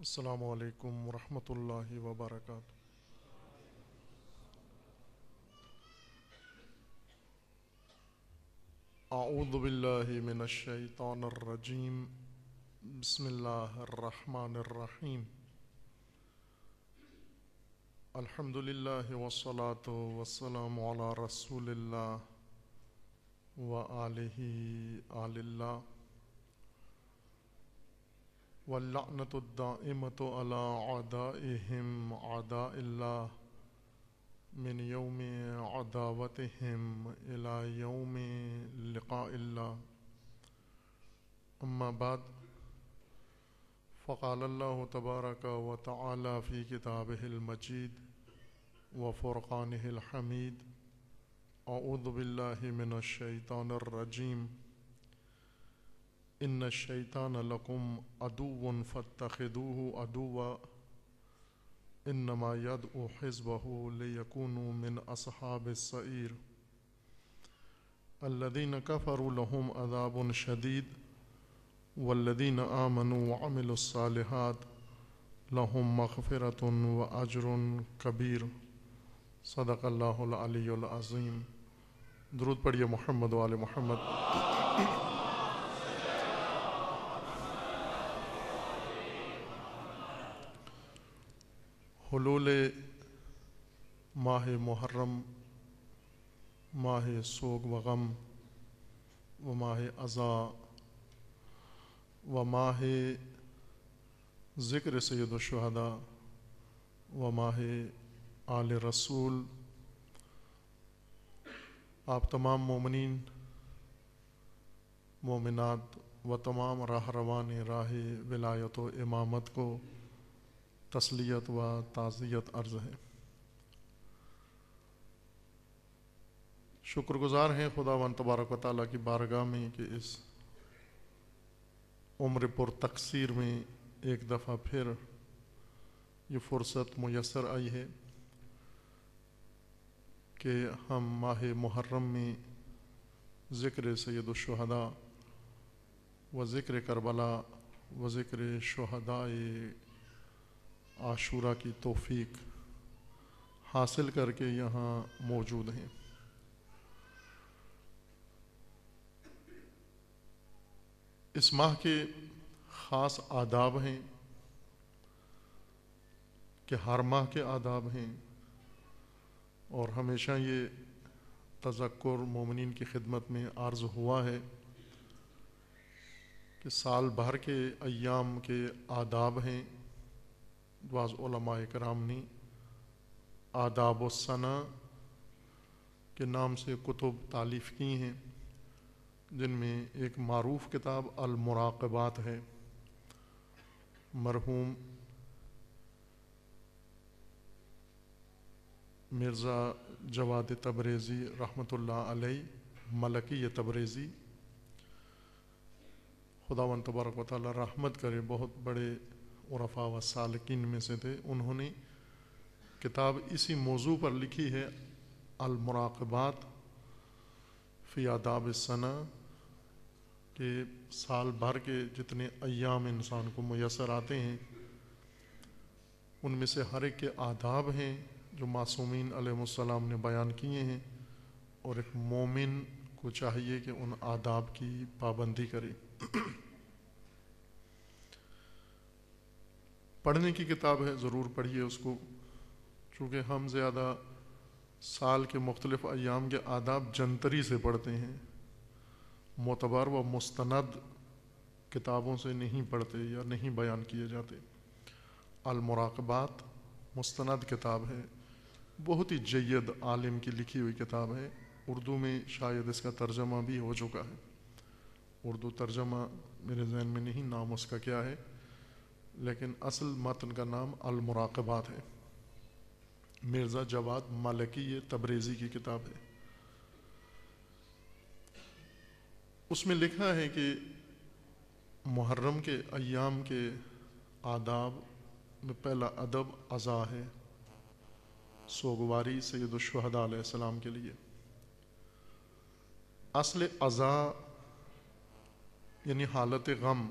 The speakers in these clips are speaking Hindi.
अल्लाम वरहमल वबरक आऊदबिल्लिमिनशैतरजीम बसमीम अलहमदिल्ला वसलात वसलम रसूल व आलही आल्ला واللعنة الدائمة على عدائهم عداء الله من يوم عداوتهم إلى يوم لقاء الله أما بعد فقال الله تبارك وتعالى في كتابه المجيد وفرقانه الحميد أعوذ بالله من الشيطان الرجيم इन शैतान लकुम अदुवन फ़तखदूह अदुवा इनमा यद ओ हिज़बहू लेकुन मिन असहाब सईर अल्लदीन कफ़रु लहुम अदाबन शदीद वल्लदीन आमनु वमिलसालहत लहुम मगफ़रत व अजर कबीर सदक़ल्लाज़ीम दरुद पढ़िए मोहम्मद वाल मोहम्मद हलूल माह मुहर्रम माह सोग व गम व माह अज़ा व माह ज़िक्र सैदुलशहदा व माह आल रसूल आप तमाम ममिन मोमिनत व तमाम राह रवान राह विलायत व इमामत को तसलियत व ताज़ियत अर्ज़ है शुक्रगुजार हैं खुदा वन तबारक वाली की बारगाह में कि इस उम्र पुर तकसीर में एक दफ़ा फिर ये फुर्सत मैसर आई है कि हम माह मुहर्रम में ज़िक्र सैदुलशहदा व ज़िक्र करबला व ज़िक्र शहदा आशूरा की तोफ़ीक हासिल करके यहाँ मौजूद हैं इस माह के ख़ास आदाब हैं कि हर माह के आदाब हैं और हमेशा ये तजक्र ममिन की खिदमत में आर्ज हुआ है कि साल भर के अयाम के आदाब हैं बाज़ ओलमा कराम ने आदाब सना के नाम से कुतुब तालीफ़ की हैं जिनमें एक मरूफ किताब अलमराकबात है मरहूम मिर्ज़ा जवाद तबरेज़ी रहमतुल्ला अलैह मलकी तबरेज़ी खुदावन तबारक वाली रहमत करे बहुत बड़े उरफा व सालकिन में से थे उन्होंने किताब इसी मौजू पर लिखी है अलमराकबात फ़ी आदाब सना के साल भर के जितने अयाम इंसान को मैसर आते हैं उनमें से हर एक के आदाब हैं जो मासूमिन अलैहिस्सलाम ने बयान किए हैं और एक मोमिन को चाहिए कि उन आदाब की पाबंदी करे पढ़ने की किताब है ज़रूर पढ़िए उसको चूँकि हम ज़्यादा साल के मुख्तलिफ अयाम के आदाब जंतरी से पढ़ते हैं मोतबार व मुस्ंद किताबों से नहीं पढ़ते या नहीं बयान किए जाते अलमराकबात मुस्ंद किताब है बहुत ही जैद आलिम की लिखी हुई किताब है उर्दू में शायद इसका तर्जमा भी हो चुका है उर्दू तर्जमा मेरे जहन में नहीं नाम उसका क्या है लेकिन असल मतन का नाम अलमराकबात है मिर्ज़ा जवाद मालिकी ये तबरेज़ी की किताब है उसमें लिखा है कि मुहर्रम के अयाम के आदाब में पहला अदब अज़ा है सोगवारी सैदुलशहदाम के लिए असल अज़ा यानी हालत गम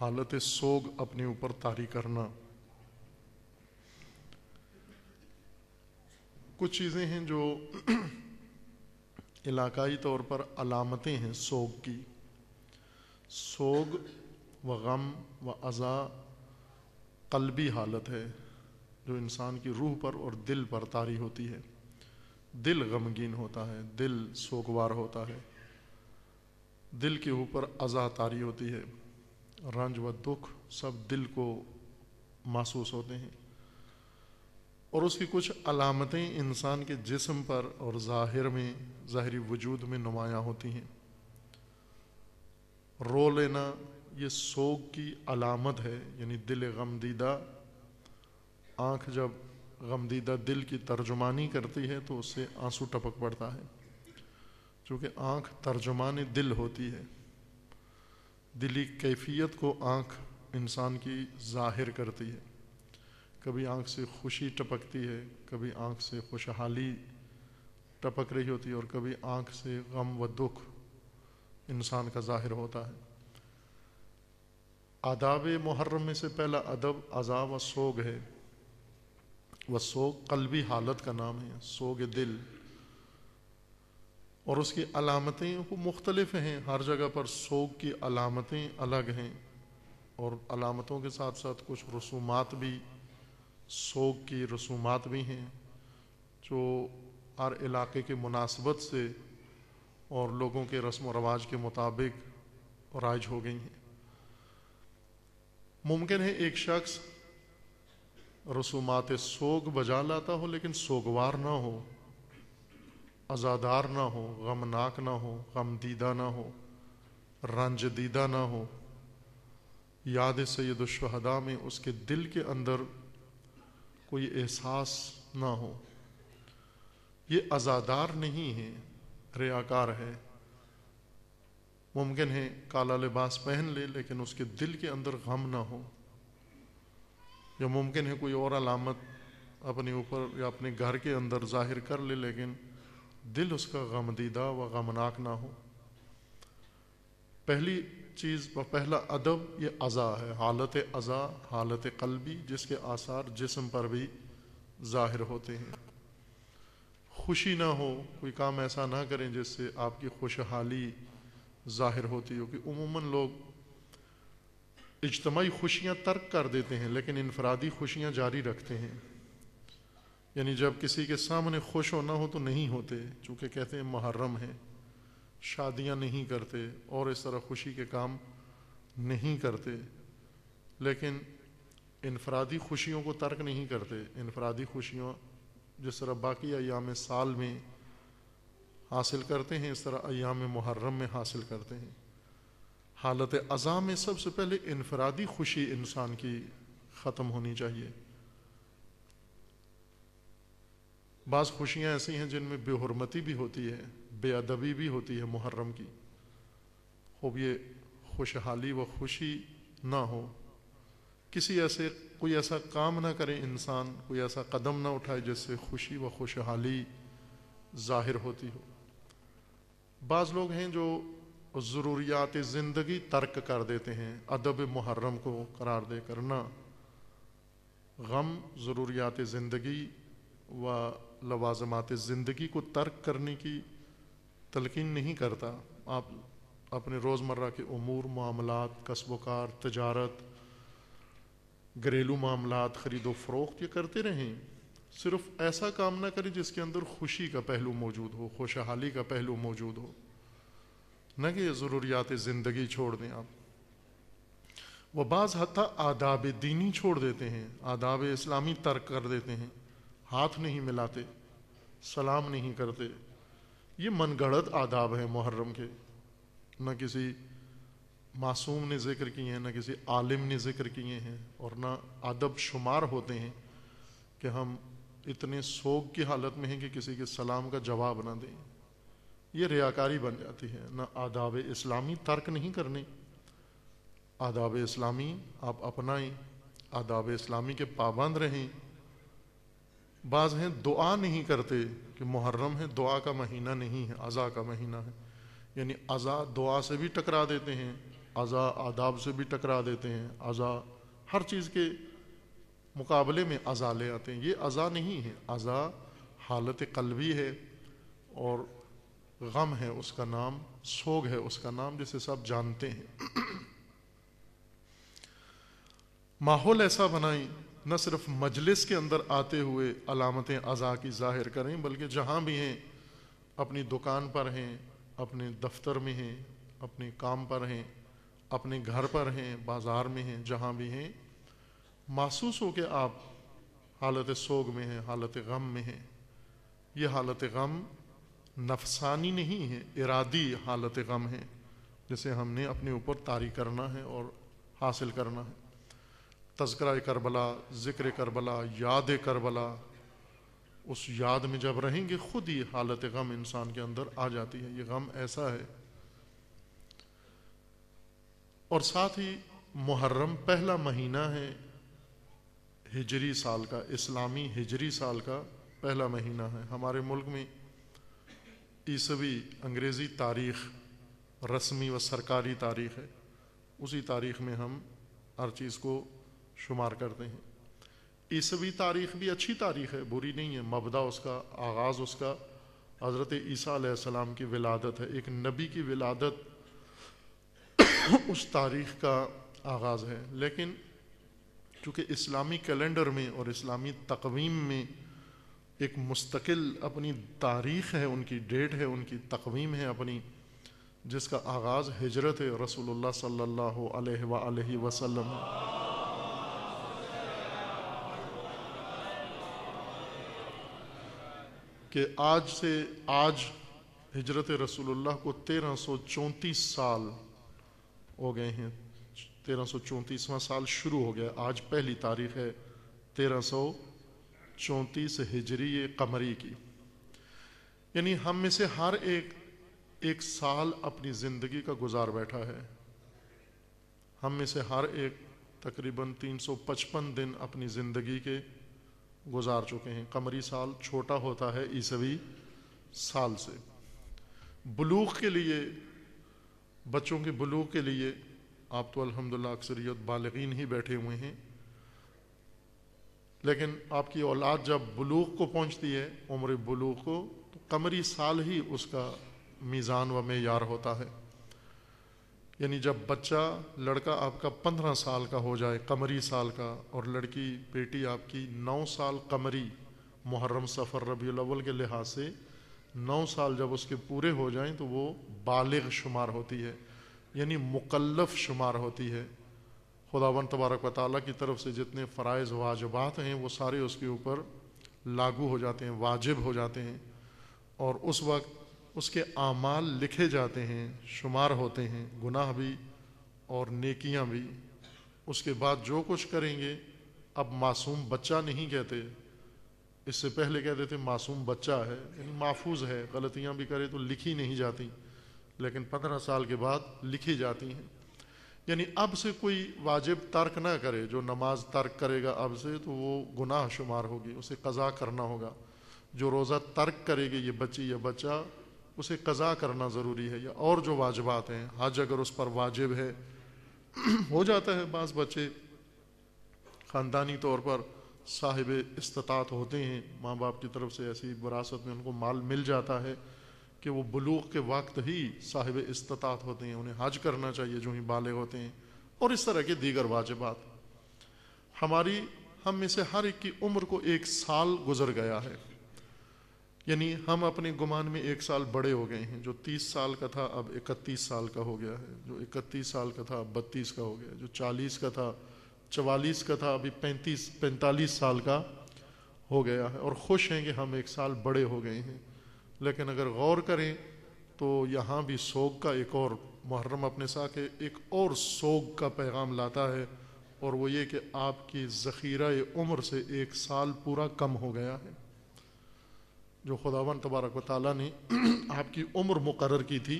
हालत सोग अपने ऊपर तारी करना कुछ चीज़ें हैं जो इलाकाई तौर पर अलामतें हैं सोग की सोग व गम व अज़ा कलबी हालत है जो इंसान की रूह पर और दिल पर तारी होती है दिल गमगीन होता है दिल सोगवार होता है दिल के ऊपर अज़ा तारी होती है रंज व दुख सब दिल को महसूस होते हैं और उसकी कुछ अलामतें इंसान के जिस्म पर और ज़ाहिर में ज़ाहरी वजूद में नुमायाँ होती हैं रो लेना ये सोग की अलामत है यानी दिल गमदीदा आँख जब गमदीदा दिल की तर्जुमानी करती है तो उससे आंसू टपक पड़ता है क्योंकि आँख तर्जुमान दिल होती है दिली कैफियत को आँख इंसान की जाहिर करती है कभी आँख से खुशी टपकती है कभी आँख से खुशहाली टपक रही होती है और कभी आँख से गम व दुख इंसान का जाहिर होता है आदाब मुहर्रम में से पहला अदब अज़ाब व सोग है व सोग कलबी हालत का नाम है सोग दिल और उसकी अलामतें वो मुख्तलिफ हैं हर जगह पर सोग की अलामतें अलग हैं और अलामतों के साथ साथ कुछ रसूमात भी सोग की रसूमात भी हैं जो हर इलाके के मुनासबत से और लोगों के रस्म रवाज के मुताबिक राज हो गई हैं मुमकिन है एक शख्स रसूमात सोग बजा लाता हो लेकिन सोगवार ना हो आज़ादार ना हो गमनाक ना हो गम दीदा ना हो रंज दीदा ना हो याद सैद शहदा में उसके दिल के अंदर कोई एहसास ना हो ये आज़ादार नहीं है रेयाकार है मुमकिन है काला लिबास पहन ले लेकिन उसके दिल के अंदर गम ना हो या मुमकिन है कोई और अलामत अपने ऊपर या अपने घर के अंदर जाहिर कर ले लेकिन दिल उसका गमदीदा व गमनाक ना हो पहली चीज़ व पहला अदब ये अज़ा है हालत अज़ा हालत कलबी जिसके आसार जिसम पर भी ज़ाहिर होते हैं खुशी ना हो कोई काम ऐसा ना करें जिससे आपकी खुशहाली ज़ाहिर होती हो कि उमूमन लोग इजतमाही खुशियाँ तर्क कर देते हैं लेकिन इनफरादी खुशियाँ जारी रखते हैं यानी जब किसी के सामने खुश होना हो तो नहीं होते चूंकि कहते हैं मुहर्रम है शादियां नहीं करते और इस तरह खुशी के काम नहीं करते लेकिन इनफरादी खुशियों को तर्क नहीं करते इनफरादी खुशियों जिस तरह बाकी अयाम साल में हासिल करते हैं इस तरह अयाम मुहर्रम में हासिल करते हैं हालत अज़ा में सबसे पहले इनफरादी खुशी इंसान की ख़त्म होनी चाहिए बाज़ खुशियाँ ऐसी हैं जिनमें बेहरमती भी होती है बेअदबी भी होती है मुहर्रम की खूब ये खुशहाली व खुशी ना हो किसी ऐसे कोई ऐसा काम ना करे इंसान कोई ऐसा कदम ना उठाए जिससे खुशी व खुशहाली ज़ाहिर होती हो बाज़ लोग हैं जो ज़रूरियात ज़िंदगी तर्क कर देते हैं अदब मुहर्रम को करार दे करना गम ज़रूरियात ज़िंदगी व लवाजमात ज़िंदगी को तर्क करने की तलकिन नहीं करता आप अपने रोज़मर्रा के अमूर मामलात कस्बोकार तजारत घरेलू मामलात ख़रीदो फरोख्त ये करते रहें सिर्फ ऐसा काम ना करें जिसके अंदर खुशी का पहलू मौजूद हो खुशहाली का पहलू मौजूद हो न कि ज़रूरियात ज़िंदगी छोड़ दें आप व बाज़ हती आदाब दीनी छोड़ देते हैं आदाब इस्लामी तर्क कर देते हैं हाथ नहीं मिलाते सलाम नहीं करते ये मनगढ़त आदाब हैं मुहर्रम के न किसी मासूम ने जिक्र किए हैं न किसी आलिम ने जिक्र किए हैं और न अदब शुमार होते हैं कि हम इतने सोग की हालत में हैं कि किसी के सलाम का जवाब ना दें ये रियाकारी बन जाती है ना आदाब इस्लामी तर्क नहीं करने आदाब इस्लामी आप अपनाएं आदाब इस्लामी के पाबंद रहें बाज हैं दुआ नहीं करते कि मुहर्रम है दुआ का महीना नहीं है अज़ा का महीना है यानी अज़ा दुआ से भी टकरा देते हैं अज़ा आदाब से भी टकरा देते हैं अज़ा हर चीज़ के मुकाबले में अज़ा ले आते हैं ये अज़ा नहीं है अज़ा हालत कलबी है और गम है उसका नाम सोग है उसका नाम जिसे सब जानते हैं माहौल ऐसा बनाई न सिर्फ मजलिस के अंदर आते हुए अलामतें अज़ा की ज़ाहिर करें बल्कि जहाँ भी हैं अपनी दुकान पर हैं अपने दफ्तर में हैं अपने काम पर हैं अपने घर पर हैं बाज़ार में हैं जहाँ भी हैं महसूस हो के आप हालत सोग में हैं हालत गम में हैं ये हालत गम नफसानी नहीं है इरादी हालत गम है जिसे हमने अपने ऊपर तारी करना है और हासिल करना है तस्करा करबला ज़िक्र करबला याद करबला उस याद में जब रहेंगे खुद ही हालत गम इंसान के अंदर आ जाती है ये गम ऐसा है और साथ ही मुहर्रम पहला महीना है हिजरी साल का इस्लामी हिजरी साल का पहला महीना है हमारे मुल्क में ईसवी अंग्रेज़ी तारीख रस्मी व सरकारी तारीख है उसी तारीख में हम हर चीज़ को शुमार करते हैं ईसवी तारीख भी अच्छी तारीख है बुरी नहीं है मबदा उसका आगाज़ उसका हज़रत ईसा की विलादत है एक नबी की विलादत उस तारीख का आगाज़ है लेकिन चूँकि इस्लामी कैलेंडर में और इस्लामी तकवीम में एक मुस्तकिल अपनी तारीख़ है उनकी डेट है उनकी तकवीम है अपनी जिसका आगाज़ हिजरत सल्लल्लाहु अलैहि वसल्लम कि आज से आज हिजरत रसूलुल्लाह को तेरह सौ चौंतीस साल हो गए हैं तेरह सौ चौंतीसवां साल शुरू हो गया आज पहली तारीख है तेरह सौ चौंतीस हिजरी कमरी की यानी हम में से हर एक एक साल अपनी ज़िंदगी का गुजार बैठा है हम में से हर एक तकरीबन तीन सौ पचपन दिन अपनी ज़िंदगी के गुजार चुके हैं कमरी साल छोटा होता है ईसवी साल से बलूक के लिए बच्चों के बलूक के लिए आप तो अल्हम्दुलिल्लाह अक्सरियत बालगीन ही बैठे हुए हैं लेकिन आपकी औलाद जब बलूक को पहुंचती है उम्र बलूक को तो कमरी साल ही उसका मीज़ान व मैार होता है यानी जब बच्चा लड़का आपका पंद्रह साल का हो जाए कमरी साल का और लड़की बेटी आपकी नौ साल कमरी मुहर्रम सफ़र रबी अव्वल के लिहाज से नौ साल जब उसके पूरे हो जाएं तो वो बालग शुमार होती है यानी मुकल्लफ शुमार होती है खुदावन तबारक वाली की तरफ से जितने फ़रज़ वाजबात हैं वो सारे उसके ऊपर लागू हो जाते हैं वाजिब हो जाते हैं और उस वक्त उसके आमाल लिखे जाते हैं शुमार होते हैं गुनाह भी और नेकियां भी उसके बाद जो कुछ करेंगे अब मासूम बच्चा नहीं कहते इससे पहले कहते थे मासूम बच्चा है यानी महफूज है गलतियां भी करे तो लिखी नहीं जाती लेकिन पंद्रह साल के बाद लिखी जाती हैं यानी अब से कोई वाजिब तर्क ना करे जो नमाज तर्क करेगा अब से तो वो गुनाह शुमार होगी उसे कज़ा करना होगा जो रोज़ा तर्क करेगी ये बच्ची या बच्चा उसे कज़ा करना ज़रूरी है या और जो वाजबात हैं हज अगर उस पर वाजिब है हो जाता है बाज़ बच्चे ख़ानदानी तौर पर साहिब इस्तात होते हैं माँ बाप की तरफ से ऐसी विरासत में उनको माल मिल जाता है कि वो बलूक के वक्त ही साहिब इस्तात होते हैं उन्हें हज करना चाहिए जो ही बाले होते हैं और इस तरह के दीगर वाजबात हमारी हम में से हर एक की उम्र को एक साल गुजर गया है यानी हम अपने गुमान में एक साल बड़े हो गए हैं जो तीस साल का था अब इकतीस साल का हो गया है जो इकतीस साल का था अब बत्तीस का हो गया जो चालीस का था चवालीस का था अभी पैंतीस पैंतालीस साल का हो गया है और खुश हैं कि हम एक साल बड़े हो गए हैं लेकिन अगर गौर करें तो यहाँ भी सोग का एक और मुहर्रम अपने साथ है एक और सोग का पैगाम लाता है और वो ये कि आपकी ज़ख़ीरा उम्र से एक साल पूरा कम हो गया है जो खुदावन तबारक व ताली ने आपकी उम्र मुकर की थी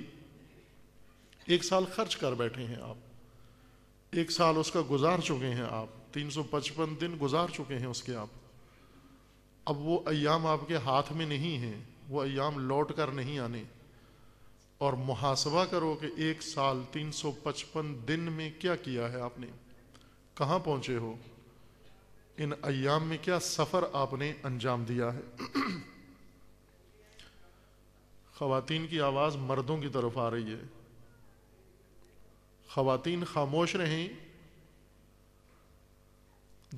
एक साल खर्च कर बैठे हैं आप एक साल उसका गुजार चुके हैं आप तीन पचपन दिन गुजार चुके हैं उसके आप अब वो अयाम आपके हाथ में नहीं है वो अयाम लौट कर नहीं आने और मुहासबा करो कि एक साल तीन पचपन दिन में क्या किया है आपने कहाँ पहुंचे हो इन अयाम में क्या सफ़र आपने अंजाम दिया है खातिन की आवाज़ मर्दों की तरफ आ रही है खातन खामोश रहें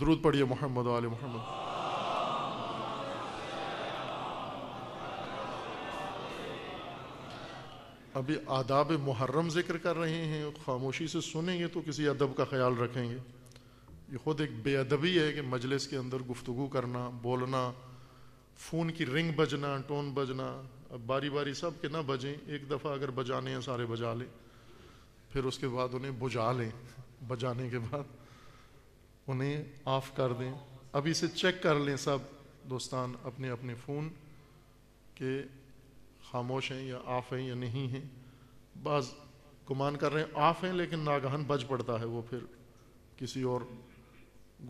द्रुद पढ़िए मोहम्मद वाले मोहम्मद अभी आदाब मुहर्रम ज़िक्र कर रहे हैं खामोशी से सुनेंगे तो किसी अदब का ख्याल रखेंगे ये ख़ुद एक बेअदबी है कि मजलिस के अंदर गुफ्तु करना बोलना फ़ोन की रिंग बजना टोन बजना अब बारी बारी सब के ना बजें एक दफ़ा अगर बजाने हैं सारे बजा लें फिर उसके बाद उन्हें बुझा लें बजाने के बाद उन्हें ऑफ कर दें अभी से चेक कर लें सब दोस्तान अपने अपने फ़ोन के खामोश हैं या ऑफ़ हैं या नहीं हैं बस गुमान कर रहे हैं ऑफ़ हैं लेकिन नागहन बज पड़ता है वो फिर किसी और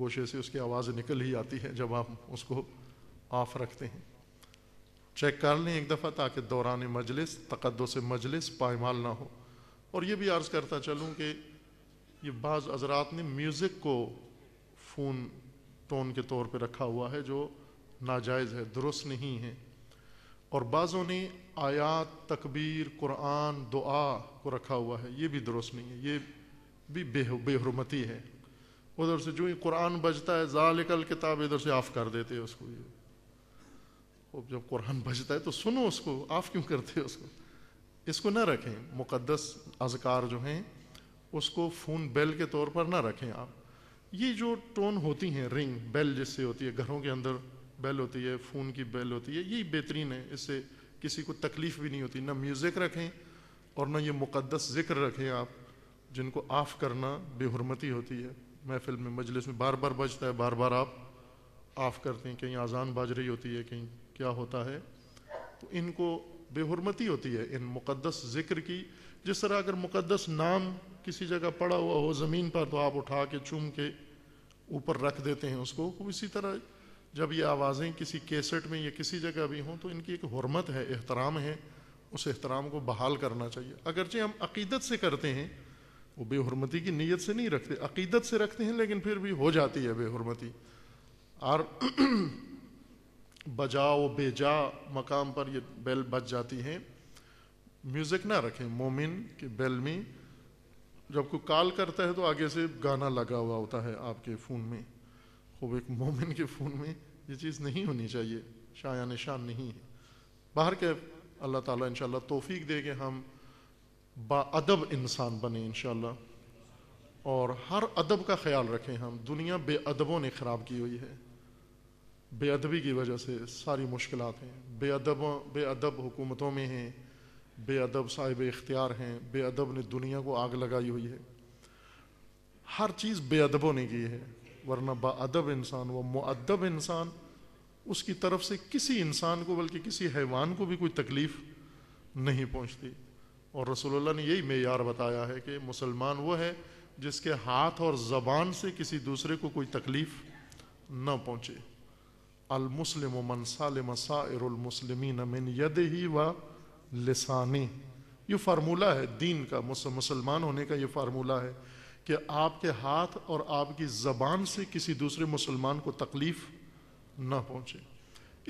गोशे से उसकी आवाज़ निकल ही आती है जब आप उसको ऑफ़ रखते हैं चेक कर लें एक दफ़ा ताकि दौरान मजलिस से मजलिस पायमाल ना हो और ये भी अर्ज़ करता चलूँ कि ये बाज़ हजरात ने म्यूज़िक को फ़ोन टोन के तौर पर रखा हुआ है जो नाजायज़ है दुरुस्त नहीं है और बाज़ों ने आयात तकबीर कुरान दुआ को रखा हुआ है ये भी दुरुस्त नहीं है ये भी बेह बेहरमती है उधर से जो ये कुरान बजता है जालिकल किताब इधर से आफ़ कर देते हैं उसको ये वो जब कुरान बजता है तो सुनो उसको आप क्यों करते हो उसको इसको ना रखें मुकद्दस अजकार जो हैं उसको फ़ोन बेल के तौर पर ना रखें आप ये जो टोन होती हैं रिंग बेल जिससे होती है घरों के अंदर बेल होती है फ़ोन की बेल होती है यही बेहतरीन है इससे किसी को तकलीफ़ भी नहीं होती ना म्यूज़िक रखें और ना ये मुकद्दस ज़िक्र रखें आप जिनको आफ़ करना बेहरमती होती है महफिल में मजलिस में बार बार बजता है बार बार आप आफ़ करते हैं कहीं आज़ान बाज रही होती है कहीं क्या होता है तो इनको बेहरमती होती है इन मुकदस ज़िक्र की जिस तरह अगर मुकदस नाम किसी जगह पड़ा हुआ हो ज़मीन पर तो आप उठा के चूम के ऊपर रख देते हैं उसको इसी तरह जब ये आवाज़ें किसी केसेट में या किसी जगह भी हों तो इनकी एक हरमत है एहतराम है उस एहतराम को बहाल करना चाहिए अगरचे हम अकीदत से करते हैं वो बेहरमती की नीयत से नहीं रखते अकीदत से रखते हैं लेकिन फिर भी हो जाती है बेहरमती और बजाओ बेजा मकाम पर ये बेल बज जाती हैं म्यूज़िक ना रखें मोमिन के बेल में जब कोई कॉल करता है तो आगे से गाना लगा हुआ होता है आपके फ़ोन में खूब एक मोमिन के फ़ोन में ये चीज़ नहीं होनी चाहिए शाया निशान नहीं है बाहर के अल्लाह ताला इंशाल्लाह तौफीक दे के हम बाअदब इंसान बने इंशाल्लाह और हर अदब का ख्याल रखें हम दुनिया बेअदबों ने ख़राब की हुई है बेअदबी की वजह से सारी मुश्किल हैं बेअदब बेअदब हुकूमतों में हैं बेअदब साहिब इख्तियार हैं बेअदब ने दुनिया को आग लगाई हुई है हर चीज़ बेअदबों ने की है वरना बाअदब इंसान व मुअदब इंसान उसकी तरफ से किसी इंसान को बल्कि किसी हैवान को भी कोई तकलीफ़ नहीं पहुँचती और रसोल्ला ने यही मैार बताया है कि मुसलमान वो है जिसके हाथ और ज़बान से किसी दूसरे को कोई तकलीफ़ न पहुँचे अलमुसलम मनसालमसारमसलमिन मिन यद ही व लसानी ये फार्मूला है दीन का मुसलमान होने का ये फार्मूला है कि आपके हाथ और आपकी ज़बान से किसी दूसरे मुसलमान को तकलीफ़ ना पहुँचे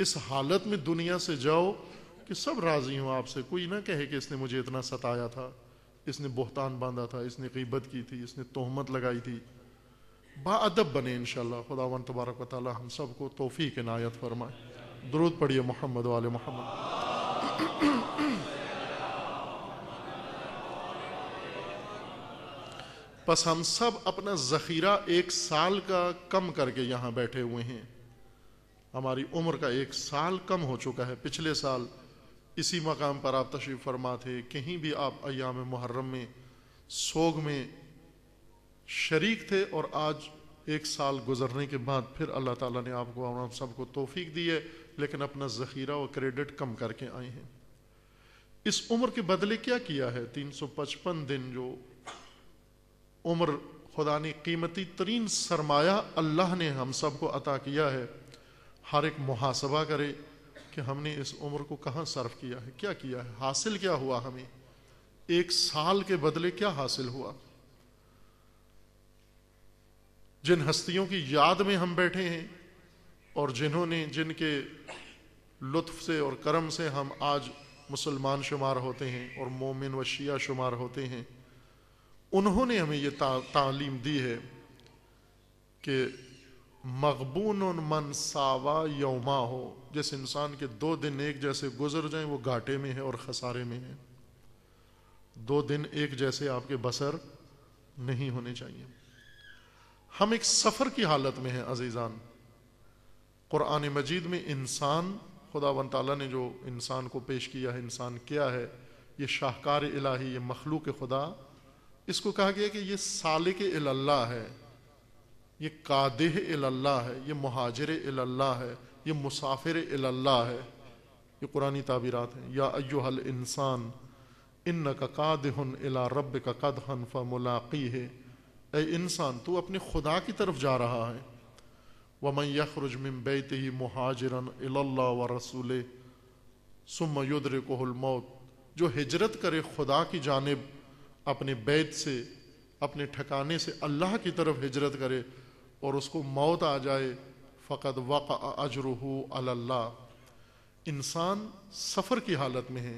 इस हालत में दुनिया से जाओ कि सब राज़ी हों आपसे कोई ना कहे कि इसने मुझे इतना सताया था इसने बोहतान बांधा था इसने कीबत की थी इसने तोहमत लगाई थी बादब बने इन खुदा वन तबारक वाल हम सबको तोफ़ी के नायत फरमाए दरुद पढ़िए मोहम्मद वाल मोहम्मद बस हम सब अपना ज़ख़ीरा एक साल का कम करके यहां बैठे हुए हैं हमारी उम्र का एक साल कम हो चुका है पिछले साल इसी मकाम पर आप तशरीफ़ फरमा थे कहीं भी आप अयाम मुहर्रम में सोग में शरीक थे और आज एक साल गुजरने के बाद फिर अल्लाह ताला ने आपको और हम सबको तोफीक दी है लेकिन अपना ज़ख़ीरा और क्रेडिट कम करके आए हैं इस उम्र के बदले क्या किया है तीन सौ पचपन दिन जो उम्र खुदा ने कीमती तरीन सरमाया अल्लाह ने हम सब को अता किया है हर एक मुहासबा करे कि हमने इस उम्र को कहाँ सर्व किया है क्या किया है हासिल क्या हुआ हमें एक साल के बदले क्या हासिल हुआ जिन हस्तियों की याद में हम बैठे हैं और जिन्होंने जिनके लुत्फ से और करम से हम आज मुसलमान शुमार होते हैं और मोमिन व शिया शुमार होते हैं उन्होंने हमें ये ता, तालीम दी है कि मकबून मन सावा यौमा हो जिस इंसान के दो दिन एक जैसे गुजर जाएं वो घाटे में है और खसारे में है दो दिन एक जैसे आपके बसर नहीं होने चाहिए हम एक सफर की हालत में हैं अजीज़ान कुरान मजीद में इंसान खुदा वन ताली ने जो इंसान को पेश किया है इंसान क्या है ये शाहकार इलाही ये मखलूक खुदा इसको कहा गया कि ये सालिक अल्लाह है ये कादिह अल्लाह है ये महाजर अल्लाह है ये मुसाफिर अल्लाह है ये कुरानी ताबीरत हैं या अयोहल इंसान इन का कादहन अला रब का कदहन फ़ मुलाक़ी है इंसान तू अपने खुदा की तरफ जा रहा है वमन यखरुज मिम बैत ही महाजरन अल्ला व रसूल सुम युद्रकोहलमौत जो हिजरत करे खुदा की जानब अपने बैत से अपने ठिकाने से अल्लाह की तरफ हिजरत करे और उसको मौत आ जाए फ़कत वक़ अजरह अल्लाह इंसान सफ़र की हालत में है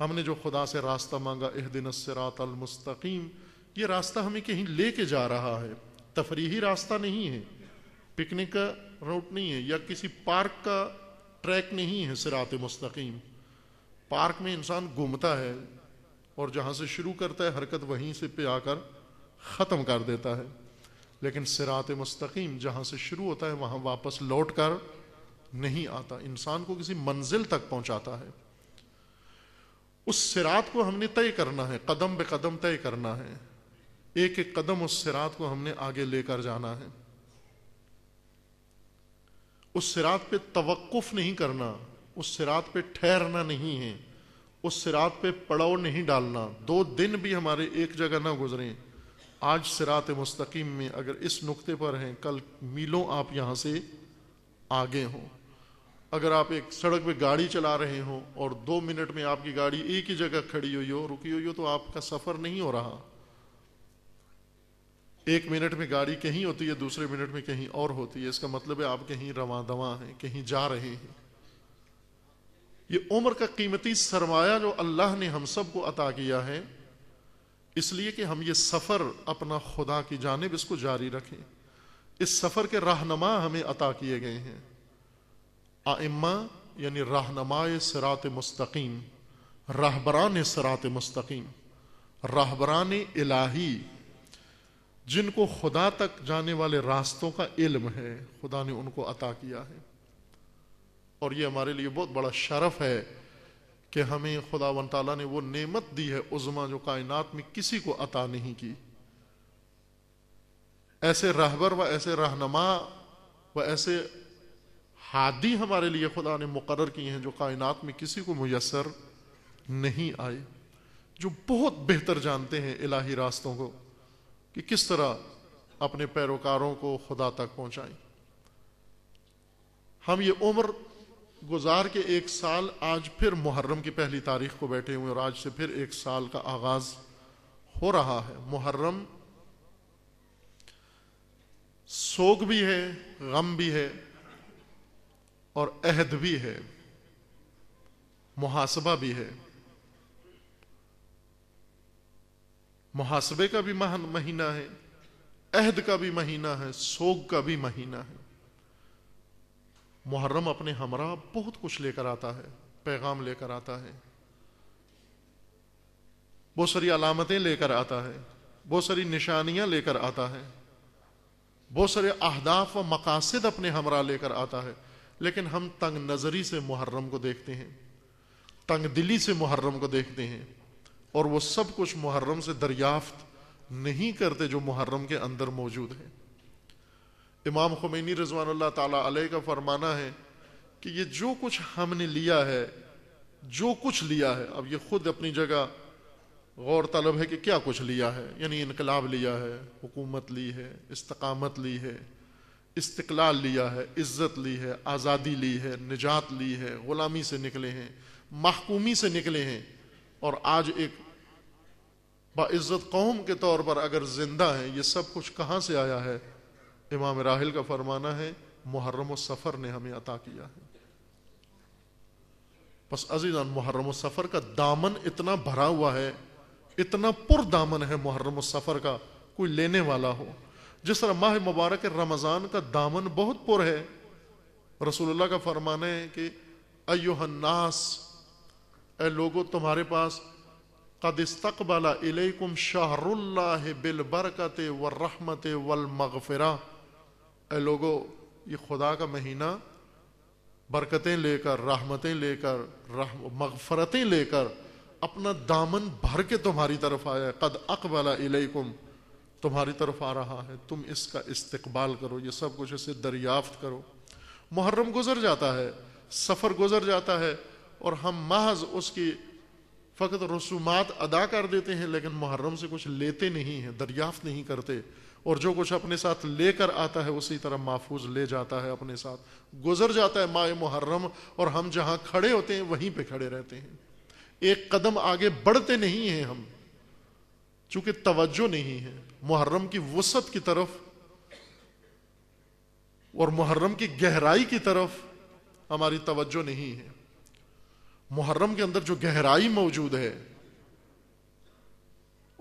हमने जो खुदा से रास्ता मांगा एह दिन सरात अलमस्तकीम ये रास्ता हमें कहीं लेके जा रहा है तफरी रास्ता नहीं है पिकनिक का रोट नहीं है या किसी पार्क का ट्रैक नहीं है सिरात मुस्तकीम पार्क में इंसान घूमता है और जहां से शुरू करता है हरकत वहीं से पे आकर ख़त्म कर देता है लेकिन सिरात मुस्तकीम जहां से शुरू होता है वहां वापस लौट कर नहीं आता इंसान को किसी मंजिल तक पहुंचाता है उस सिरात को हमने तय करना है कदम बे कदम तय करना है एक एक कदम उस सिरात को हमने आगे लेकर जाना है उस सिरात पे तवक्फ नहीं करना उस सिरात पे ठहरना नहीं है उस सिरात पे पड़ाव नहीं डालना दो दिन भी हमारे एक जगह ना गुजरें आज सिरात मुस्तकीम में अगर इस नुक्ते पर हैं कल मीलों आप यहाँ से आगे हो अगर आप एक सड़क पे गाड़ी चला रहे हो और दो मिनट में आपकी गाड़ी एक ही जगह खड़ी हुई हो रुकी हुई हो तो आपका सफ़र नहीं हो रहा एक मिनट में गाड़ी कहीं होती है दूसरे मिनट में कहीं और होती है इसका मतलब है आप कहीं रवा दवा हैं कहीं जा रहे हैं ये उम्र का कीमती सरमाया जो अल्लाह ने हम सब को अता किया है इसलिए कि हम ये सफ़र अपना खुदा की जानब इसको जारी रखें इस सफ़र के रहनमा हमें अता किए गए हैं आइम्मा यानी रहनमाय सरात मुस्तकीम रहबरान सरात मुस्तकीम रहबरान इलाही जिनको खुदा तक जाने वाले रास्तों का इल्म है खुदा ने उनको अता किया है और ये हमारे लिए बहुत बड़ा शरफ है कि हमें खुदा वन ताला ने वो नेमत दी है उजमा जो कायनात में किसी को अता नहीं की ऐसे रहबर व ऐसे रहनमा व ऐसे हादी हमारे लिए खुदा ने मुकर किए हैं जो कायनात में किसी को मैसर नहीं आए जो बहुत बेहतर जानते हैं इलाही रास्तों को कि किस तरह अपने पैरोकारों को खुदा तक पहुंचाएं हम ये उम्र गुजार के एक साल आज फिर मुहर्रम की पहली तारीख को बैठे हुए और आज से फिर एक साल का आगाज हो रहा है मुहर्रम सोग भी है गम भी है और अहद भी है मुहासबा भी है मुहासबे का भी महीना है अहद का भी महीना है सोग का भी महीना है मुहर्रम अपने हमरा बहुत कुछ लेकर आता है पैगाम लेकर आता है बहुत सारी अलामतें लेकर आता है बहुत सारी निशानियां लेकर आता है बहुत सारे अहदाफ व मकासद अपने हमरा लेकर आता है लेकिन हम तंग नज़री से मुहर्रम को देखते हैं तंग दिली से मुहर्रम को देखते हैं और वो सब कुछ मुहर्रम से दरियाफ्त नहीं करते जो मुहर्रम के अंदर मौजूद है इमाम खुमैनी रजवान तला का फरमाना है कि ये जो कुछ हमने लिया है जो कुछ लिया है अब ये खुद अपनी जगह गौर तलब है कि क्या कुछ लिया है यानी इनकलाब लिया है हुकूमत ली है इस्तकामत ली है इस्तकलाल लिया है इज्जत ली है आज़ादी ली है निजात ली है ग़ुलामी से निकले हैं महकूमी से निकले हैं और आज एक बाज़्ज़त कौम के तौर पर अगर ज़िंदा हैं ये सब कुछ कहाँ से आया है इमाम राहल का फरमाना है मुहर्रम सफ़र ने हमें अता किया है बस अजीज़ान मुहर्रम सफ़र का दामन इतना भरा हुआ है इतना पुर दामन है मुहर्रम सफ़र का कोई लेने वाला हो जिस तरह माह मुबारक रमज़ान का दामन बहुत पुर है रसूलुल्लाह का फरमाना है कि अयोहन्नास ए लोगो तुम्हारे पास कदस्तबला इलेकुम शाहरुल्लाह बिलबरकत व रहमत वल मगफरा ए लोगो ये खुदा का महीना बरकतें लेकर रहमतें लेकर रहम मगफरतें लेकर अपना दामन भर के तुम्हारी तरफ आया कद अकबला इलेकुम तुम्हारी तरफ आ रहा है तुम इसका इस्तकबाल करो ये सब कुछ इसे दरियाफ्त करो मुहर्रम गुजर जाता है सफ़र गुजर जाता है और हम महज उसकी फ़कत रसूमात अदा कर देते हैं लेकिन मुहर्रम से कुछ लेते नहीं हैं दरियाफ्त नहीं करते और जो कुछ अपने साथ लेकर आता है उसी तरह महफूज ले जाता है अपने साथ गुजर जाता है माए मुहर्रम और हम जहाँ खड़े होते हैं वहीं पर खड़े रहते हैं एक कदम आगे बढ़ते नहीं हैं हम चूंकि तवज्जो नहीं है मुहर्रम की वसत की तरफ और मुहर्रम की गहराई की तरफ हमारी तवज्जो नहीं है मुहर्रम के अंदर जो गहराई मौजूद है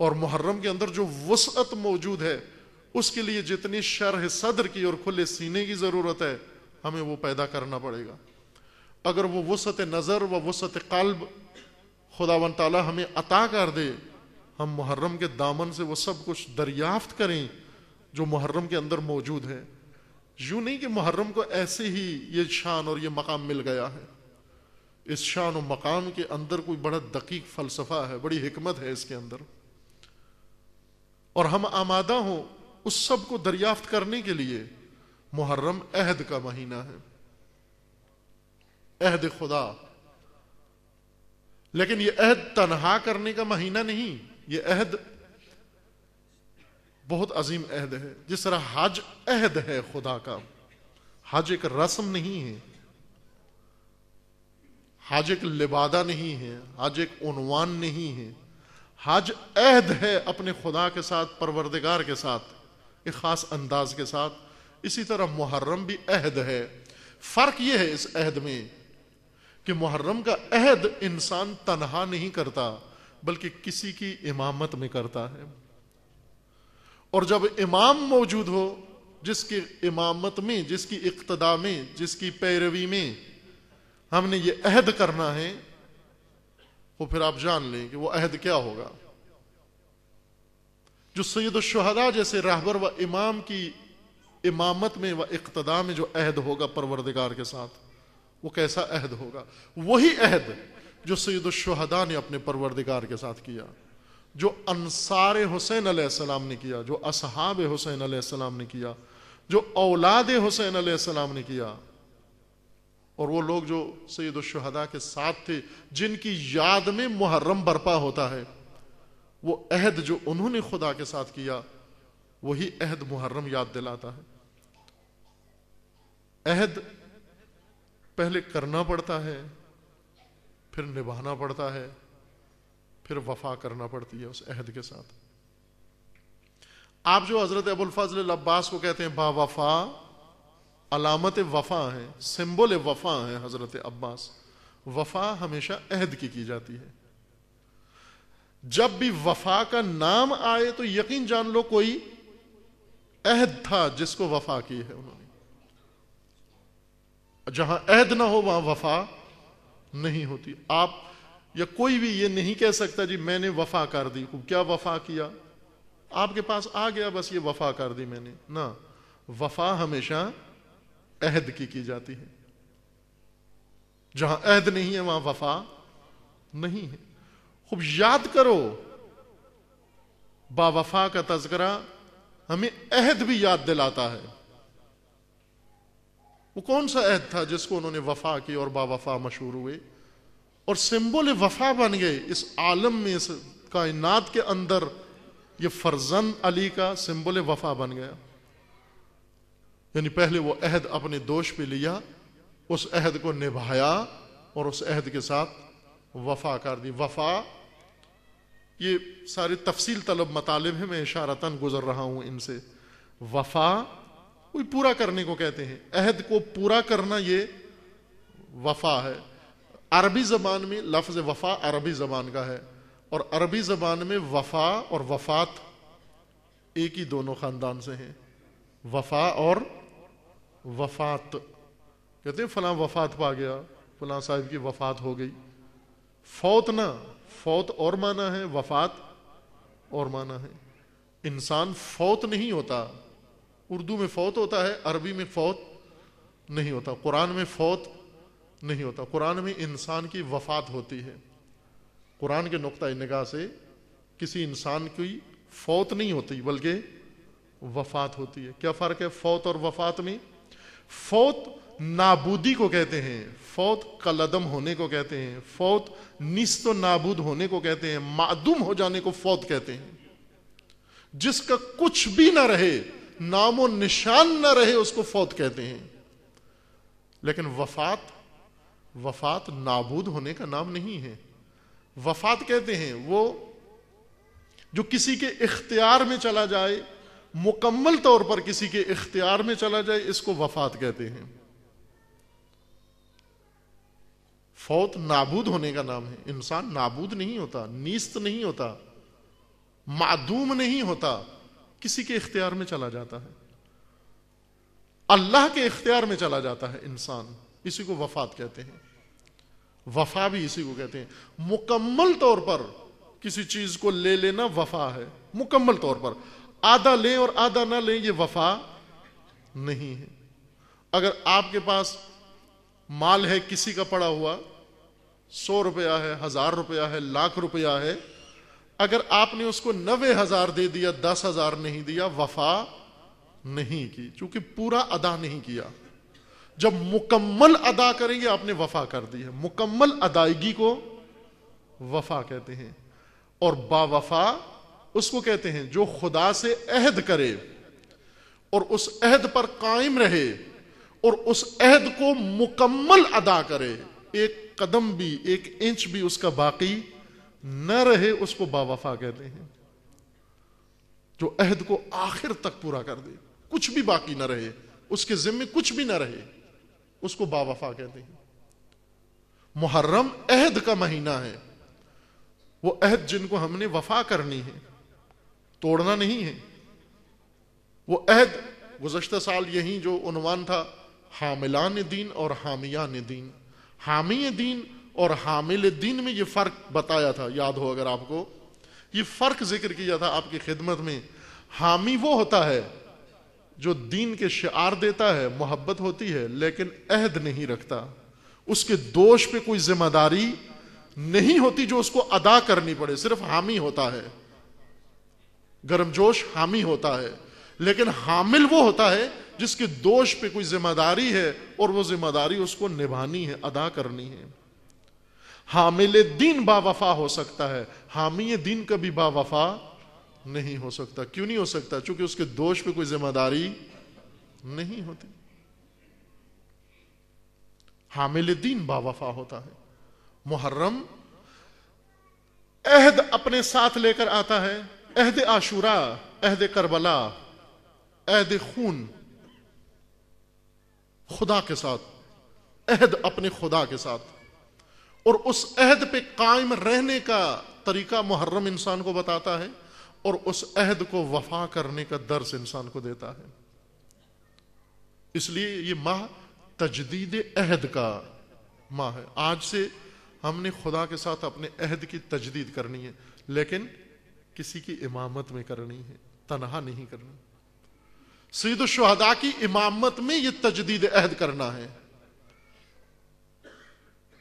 और मुहर्रम के अंदर जो वसअत मौजूद है उसके लिए जितनी शरह सदर की और खुले सीने की ज़रूरत है हमें वो पैदा करना पड़ेगा अगर वो वसत नज़र व वसत कल्ब खुदा वन ताला हमें अता कर दे हम मुहर्रम के दामन से वो सब कुछ दरियाफ्त करें जो मुहर्रम के अंदर मौजूद है यूं नहीं कि मुहर्रम को ऐसे ही ये शान और ये मकाम मिल गया है इस शान मकाम के अंदर कोई बड़ा दकीक फलसफा है बड़ी हिकमत है इसके अंदर और हम आमादा हों उस सब को दरियाफ्त करने के लिए मुहर्रम अहद का महीना है अहद खुदा लेकिन यह अहद तनहा करने का महीना नहीं ये अहद बहुत अजीम अहद है जिस तरह हज अहद है खुदा का हज एक रस्म नहीं है हाज एक लिबादा नहीं है हाज एक उनवान नहीं है हज अहद है अपने खुदा के साथ परवरदगार के साथ एक ख़ास अंदाज के साथ इसी तरह मुहर्रम भी अहद है फ़र्क यह है इस अहद में कि मुहर्रम का अहद इंसान तनहा नहीं करता बल्कि किसी की इमामत में करता है और जब इमाम मौजूद हो जिसकी इमामत में जिसकी इक्तदा में जिसकी पैरवी में हमने ये अहद करना है वो फिर आप जान लें कि वो अहद क्या होगा जो सैद शहदा जैसे राहबर व इमाम की इमामत में व इकतदा में जो अहद होगा परवरदिगार के साथ वो कैसा अहद होगा वही अहद जो सैद शहदा ने अपने परवरदिगार के साथ किया जो अनसार हुसैन सलाम ने किया जो असहाब हुसैन सलाम ने किया जो औलाद हुसैन सलाम ने किया और वो लोग जो सैद शहदा के साथ थे जिनकी याद में मुहर्रम बरपा होता है वो अहद जो उन्होंने खुदा के साथ किया वही अहद मुहर्रम याद दिलाता है अहद पहले करना पड़ता है फिर निभाना पड़ता है फिर वफा करना पड़ती है उस अहद के साथ आप जो हजरत अबुल फजल अब्बास को कहते हैं बा वफा अलामत वफ़ा है सिम्बल वफ़ा है हज़रत अब्बास वफ़ा हमेशा अहद की की जाती है जब भी वफ़ा का नाम आए तो यकीन जान लो कोई अहद था जिसको वफ़ा की है उन्होंने जहां अहद ना हो वहां वफ़ा नहीं होती आप या कोई भी ये नहीं कह सकता जी मैंने वफ़ा कर दी तो क्या वफ़ा किया आपके पास आ गया बस ये वफ़ा कर दी मैंने ना वफ़ा हमेशा अहद की की जाती है जहां अहद नहीं है वहां वफा नहीं है खूब याद करो बावफा का तस्करा हमें अहद भी याद दिलाता है वो कौन सा अहद था जिसको उन्होंने वफा की और बावफा मशहूर हुए और सिंबल वफा बन गए इस आलम में इस कायनात के अंदर ये फरजंद अली का सिंबल वफा बन गया यानी पहले वो अहद अपने दोष पे लिया उस अहद को निभाया और उस अहद के साथ वफा कर दी वफा ये सारे तफसील तलब मतालब है मैं इशारतन गुजर रहा हूं इनसे वफा कोई पूरा करने को कहते हैं अहद को पूरा करना ये वफा है अरबी जबान में लफ्ज वफा अरबी जबान का है और अरबी जबान में वफा और वफात एक ही दोनों खानदान से हैं वफा और वफात कहते हैं फलां वफात पा गया फला साहिब की वफात हो गई फौत ना फौत और माना है वफात और माना है इंसान फौत नहीं होता उर्दू में फौत होता है अरबी में फौत नहीं होता कुरान में फौत नहीं होता कुरान में इंसान की वफात होती है कुरान के नुक़ निगाह से किसी इंसान की फौत नहीं होती बल्कि वफात होती है क्या फ़र्क है फौत और वफात में फौत नाबूदी को कहते हैं फौत कलदम होने को कहते हैं फौत निस्त नाबूद होने को कहते हैं मादुम हो जाने को फौत कहते हैं जिसका कुछ भी ना रहे नामो निशान ना रहे उसको फौत कहते हैं लेकिन वफात वफात नाबूद होने का नाम नहीं है वफात कहते हैं वो जो किसी के इख्तियार में चला जाए मुकम्मल तौर पर किसी के इख्तियार में चला जाए इसको वफात कहते हैं फौत नाबूद होने का नाम है इंसान नाबूद नहीं होता नीस्त नहीं होता मादूम नहीं होता किसी के इख्तियार में चला जाता है अल्लाह के इख्तियार में चला जाता है इंसान इसी को वफात कहते हैं वफा भी इसी को कहते हैं मुकम्मल तौर पर किसी चीज को ले लेना वफा है मुकम्मल तौर पर आधा लें और आधा ना लें ये वफा नहीं है अगर आपके पास माल है किसी का पड़ा हुआ सौ रुपया है हजार रुपया है लाख रुपया है अगर आपने उसको नबे हजार दे दिया दस हजार नहीं दिया वफा नहीं की क्योंकि पूरा अदा नहीं किया जब मुकम्मल अदा करेंगे आपने वफा कर दी है मुकम्मल अदायगी को वफा कहते हैं और बावफा उसको कहते हैं जो खुदा से अहद करे और उस अहद पर कायम रहे और उस अहद को मुकम्मल अदा करे एक कदम भी एक इंच भी उसका बाकी न रहे उसको बावफा कहते हैं जो अहद को आखिर तक पूरा कर दे कुछ भी बाकी ना रहे उसके जिम्मे कुछ भी ना रहे उसको बावफा कहते हैं मुहर्रम अहद का महीना है वो अहद जिनको हमने वफा करनी है तोड़ना नहीं है वो अहद गुजशत साल यही जो उनवान था हामिलान दीन और हामिया ने दीन हामी दीन और हामिल दीन में ये फ़र्क बताया था याद हो अगर आपको ये फ़र्क जिक्र किया था आपकी खिदमत में हामी वो होता है जो दीन के शार देता है मोहब्बत होती है लेकिन अहद नहीं रखता उसके दोष पे कोई जिम्मेदारी नहीं होती जो उसको अदा करनी पड़े सिर्फ हामी होता है गर्मजोश हामी होता है लेकिन हामिल वो होता है जिसके दोष पे कोई जिम्मेदारी है और वो जिम्मेदारी उसको निभानी है अदा करनी है हामिल दीन बावफा हो सकता है हामी दीन कभी बावफा नहीं हो सकता क्यों नहीं हो सकता क्योंकि उसके दोष पे कोई जिम्मेदारी नहीं होती हामिल दीन बावफा होता है मुहर्रम एहद अपने साथ लेकर आता है अहद आशूरा अहद करबला अहद खून खुदा के साथ अहद अपने खुदा के साथ और उस अहद पे कायम रहने का तरीका मुहर्रम इंसान को बताता है और उस अहद को वफा करने का दर्स इंसान को देता है इसलिए ये माह तजदीद अहद का माह है आज से हमने खुदा के साथ अपने अहद की तजदीद करनी है लेकिन किसी की इमामत में करनी है तनहा नहीं करनी सईद शहदा की इमामत में यह तजदीद अहद करना है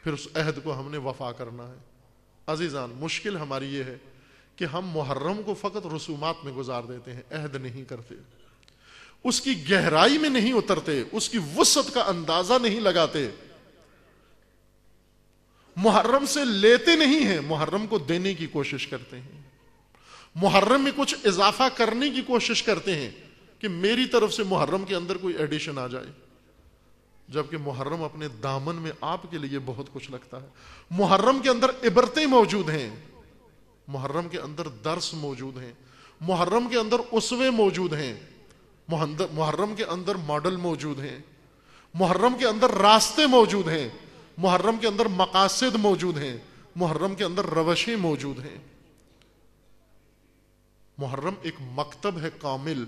फिर उस अहद को हमने वफा करना है अजीजान मुश्किल हमारी ये है कि हम मुहर्रम को फ़कत रसूमात में गुजार देते हैं अहद नहीं करते उसकी गहराई में नहीं उतरते उसकी वसत का अंदाजा नहीं लगाते मुहर्रम से लेते नहीं हैं मुहर्रम को देने की कोशिश करते हैं मुहर्रम में कुछ इजाफा करने की कोशिश करते हैं कि मेरी तरफ से मुहर्रम के अंदर कोई एडिशन आ जाए जबकि मुहर्रम अपने दामन में आपके लिए बहुत कुछ लगता है मुहर्रम के अंदर इबरतें मौजूद हैं मुहर्रम के अंदर दर्स मौजूद हैं मुहर्रम के अंदर उसवे मौजूद हैं मुहर्रम के अंदर मॉडल मौजूद हैं मुहर्रम के अंदर रास्ते मौजूद हैं मुहर्रम के अंदर मकासद मौजूद हैं मुहर्रम के अंदर रवशें मौजूद हैं मुहर्रम एक मकतब है कामिल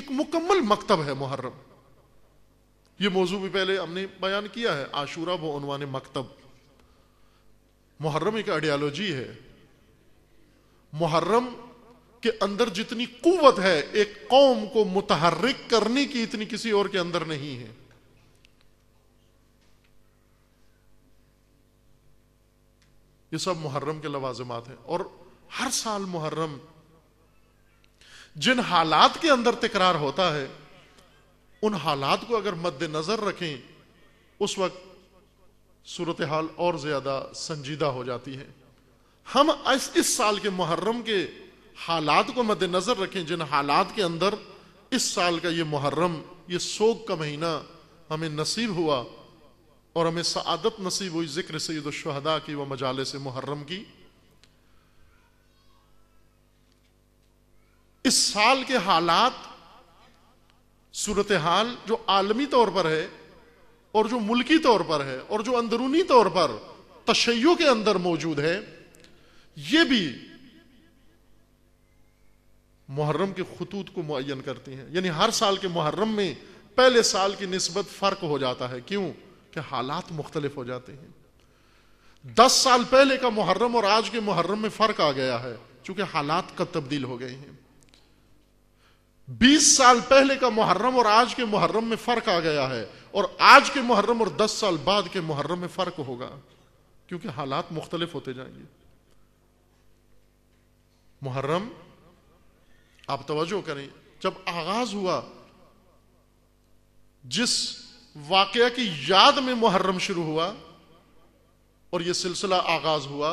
एक मुकम्मल मकतब है मुहर्रम ये मौजू भी पहले हमने बयान किया है आशूरा बनवान मकतब मुहर्रम एक आइडियालॉजी है मुहर्रम के अंदर जितनी कुवत है एक कौम को मुतहरक करने की इतनी किसी और के अंदर नहीं है ये सब मुहर्रम के लवाजमात हैं और हर साल मुहर्रम जिन हालात के अंदर तकरार होता है उन हालात को अगर मद्देनजर रखें उस वक्त सूरत हाल और ज्यादा संजीदा हो जाती है हम इस, इस साल के मुहर्रम के हालात को मद्देनजर रखें जिन हालात के अंदर इस साल का ये मुहर्रम ये सोग का महीना हमें नसीब हुआ और हमें सदत नसीब हुई जिक्र सैदुलशहदा की व मजाले से मुहर्रम की इस साल के हालात सूरत हाल जो आलमी तौर पर है और जो मुल्की तौर पर है और जो अंदरूनी तौर पर तशैयों के अंदर मौजूद है यह भी मुहर्रम के खतूत को मुन करती है यानी हर साल के मुहर्रम में पहले साल की नस्बत फर्क हो जाता है क्यों कि हालात मुख्तलिफ हो जाते हैं दस साल पहले का मुहर्रम और आज के मुहर्रम में फर्क आ गया है चूंकि हालात कब तब्दील हो गए हैं बीस साल पहले का मुहर्रम और आज के मुहर्रम में फर्क आ गया है और आज के मुहर्रम और दस साल बाद के मुहर्रम में फर्क होगा क्योंकि हालात मुख्तलिफ होते जाएंगे मुहर्रम आप तवज्जो करें जब आगाज हुआ जिस वाक की याद में मुहर्रम शुरू हुआ और यह सिलसिला आगाज हुआ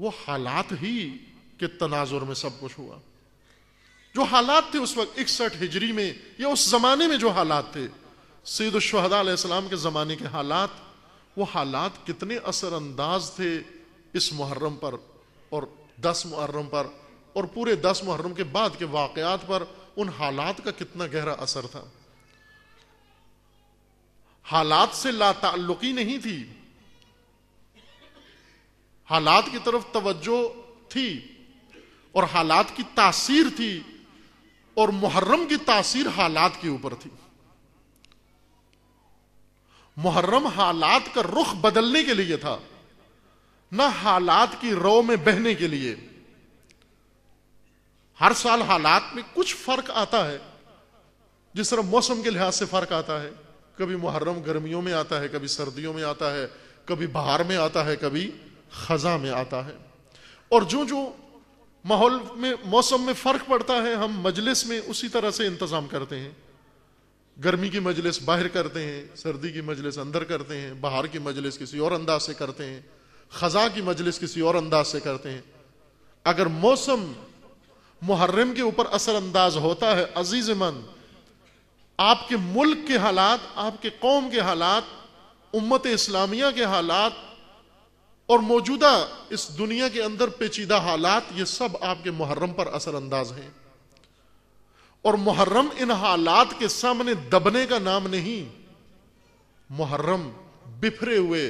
वो हालात ही के तनाजुर में सब कुछ हुआ जो हालात थे उस वक्त इकसठ हिजरी में या उस जमाने में जो हालात थे सैद शहदाम के जमाने के हालात वो हालात कितने असरअंदाज थे इस मुहर्रम पर और दस मुहर्रम पर और पूरे दस मुहर्रम के बाद के वाकयात पर उन हालात का कितना गहरा असर था हालात से लातल्लुकी नहीं थी हालात की तरफ तवज्जो थी और हालात की तासीर थी और मुहर्रम की तासीर हालात के ऊपर थी मुहर्रम हालात का रुख बदलने के लिए था न हालात की रो में बहने के लिए हर साल हालात में कुछ फर्क आता है जिस तरह मौसम के लिहाज से फर्क आता है कभी मुहर्रम गर्मियों में आता है कभी सर्दियों में आता है कभी बाहर में आता है कभी खजा में आता है और जो जो माहौल में मौसम में फर्क पड़ता है हम मजलिस में उसी तरह से इंतजाम करते हैं गर्मी की मजलिस बाहर करते हैं सर्दी की मजलिस अंदर करते हैं बाहर की मजलिस किसी और अंदाज से करते हैं खजा की मजलिस किसी और अंदाज से करते हैं अगर मौसम मुहर्रम के ऊपर असरअंदाज होता है अजीज मंद आपके मुल्क के हालात आपके कौम के हालात उम्मत इस्लामिया के हालात और मौजूदा इस दुनिया के अंदर पेचीदा हालात ये सब आपके मुहर्रम पर असरअंदाज हैं और मुहर्रम इन हालात के सामने दबने का नाम नहीं मुहर्रम बिफरे हुए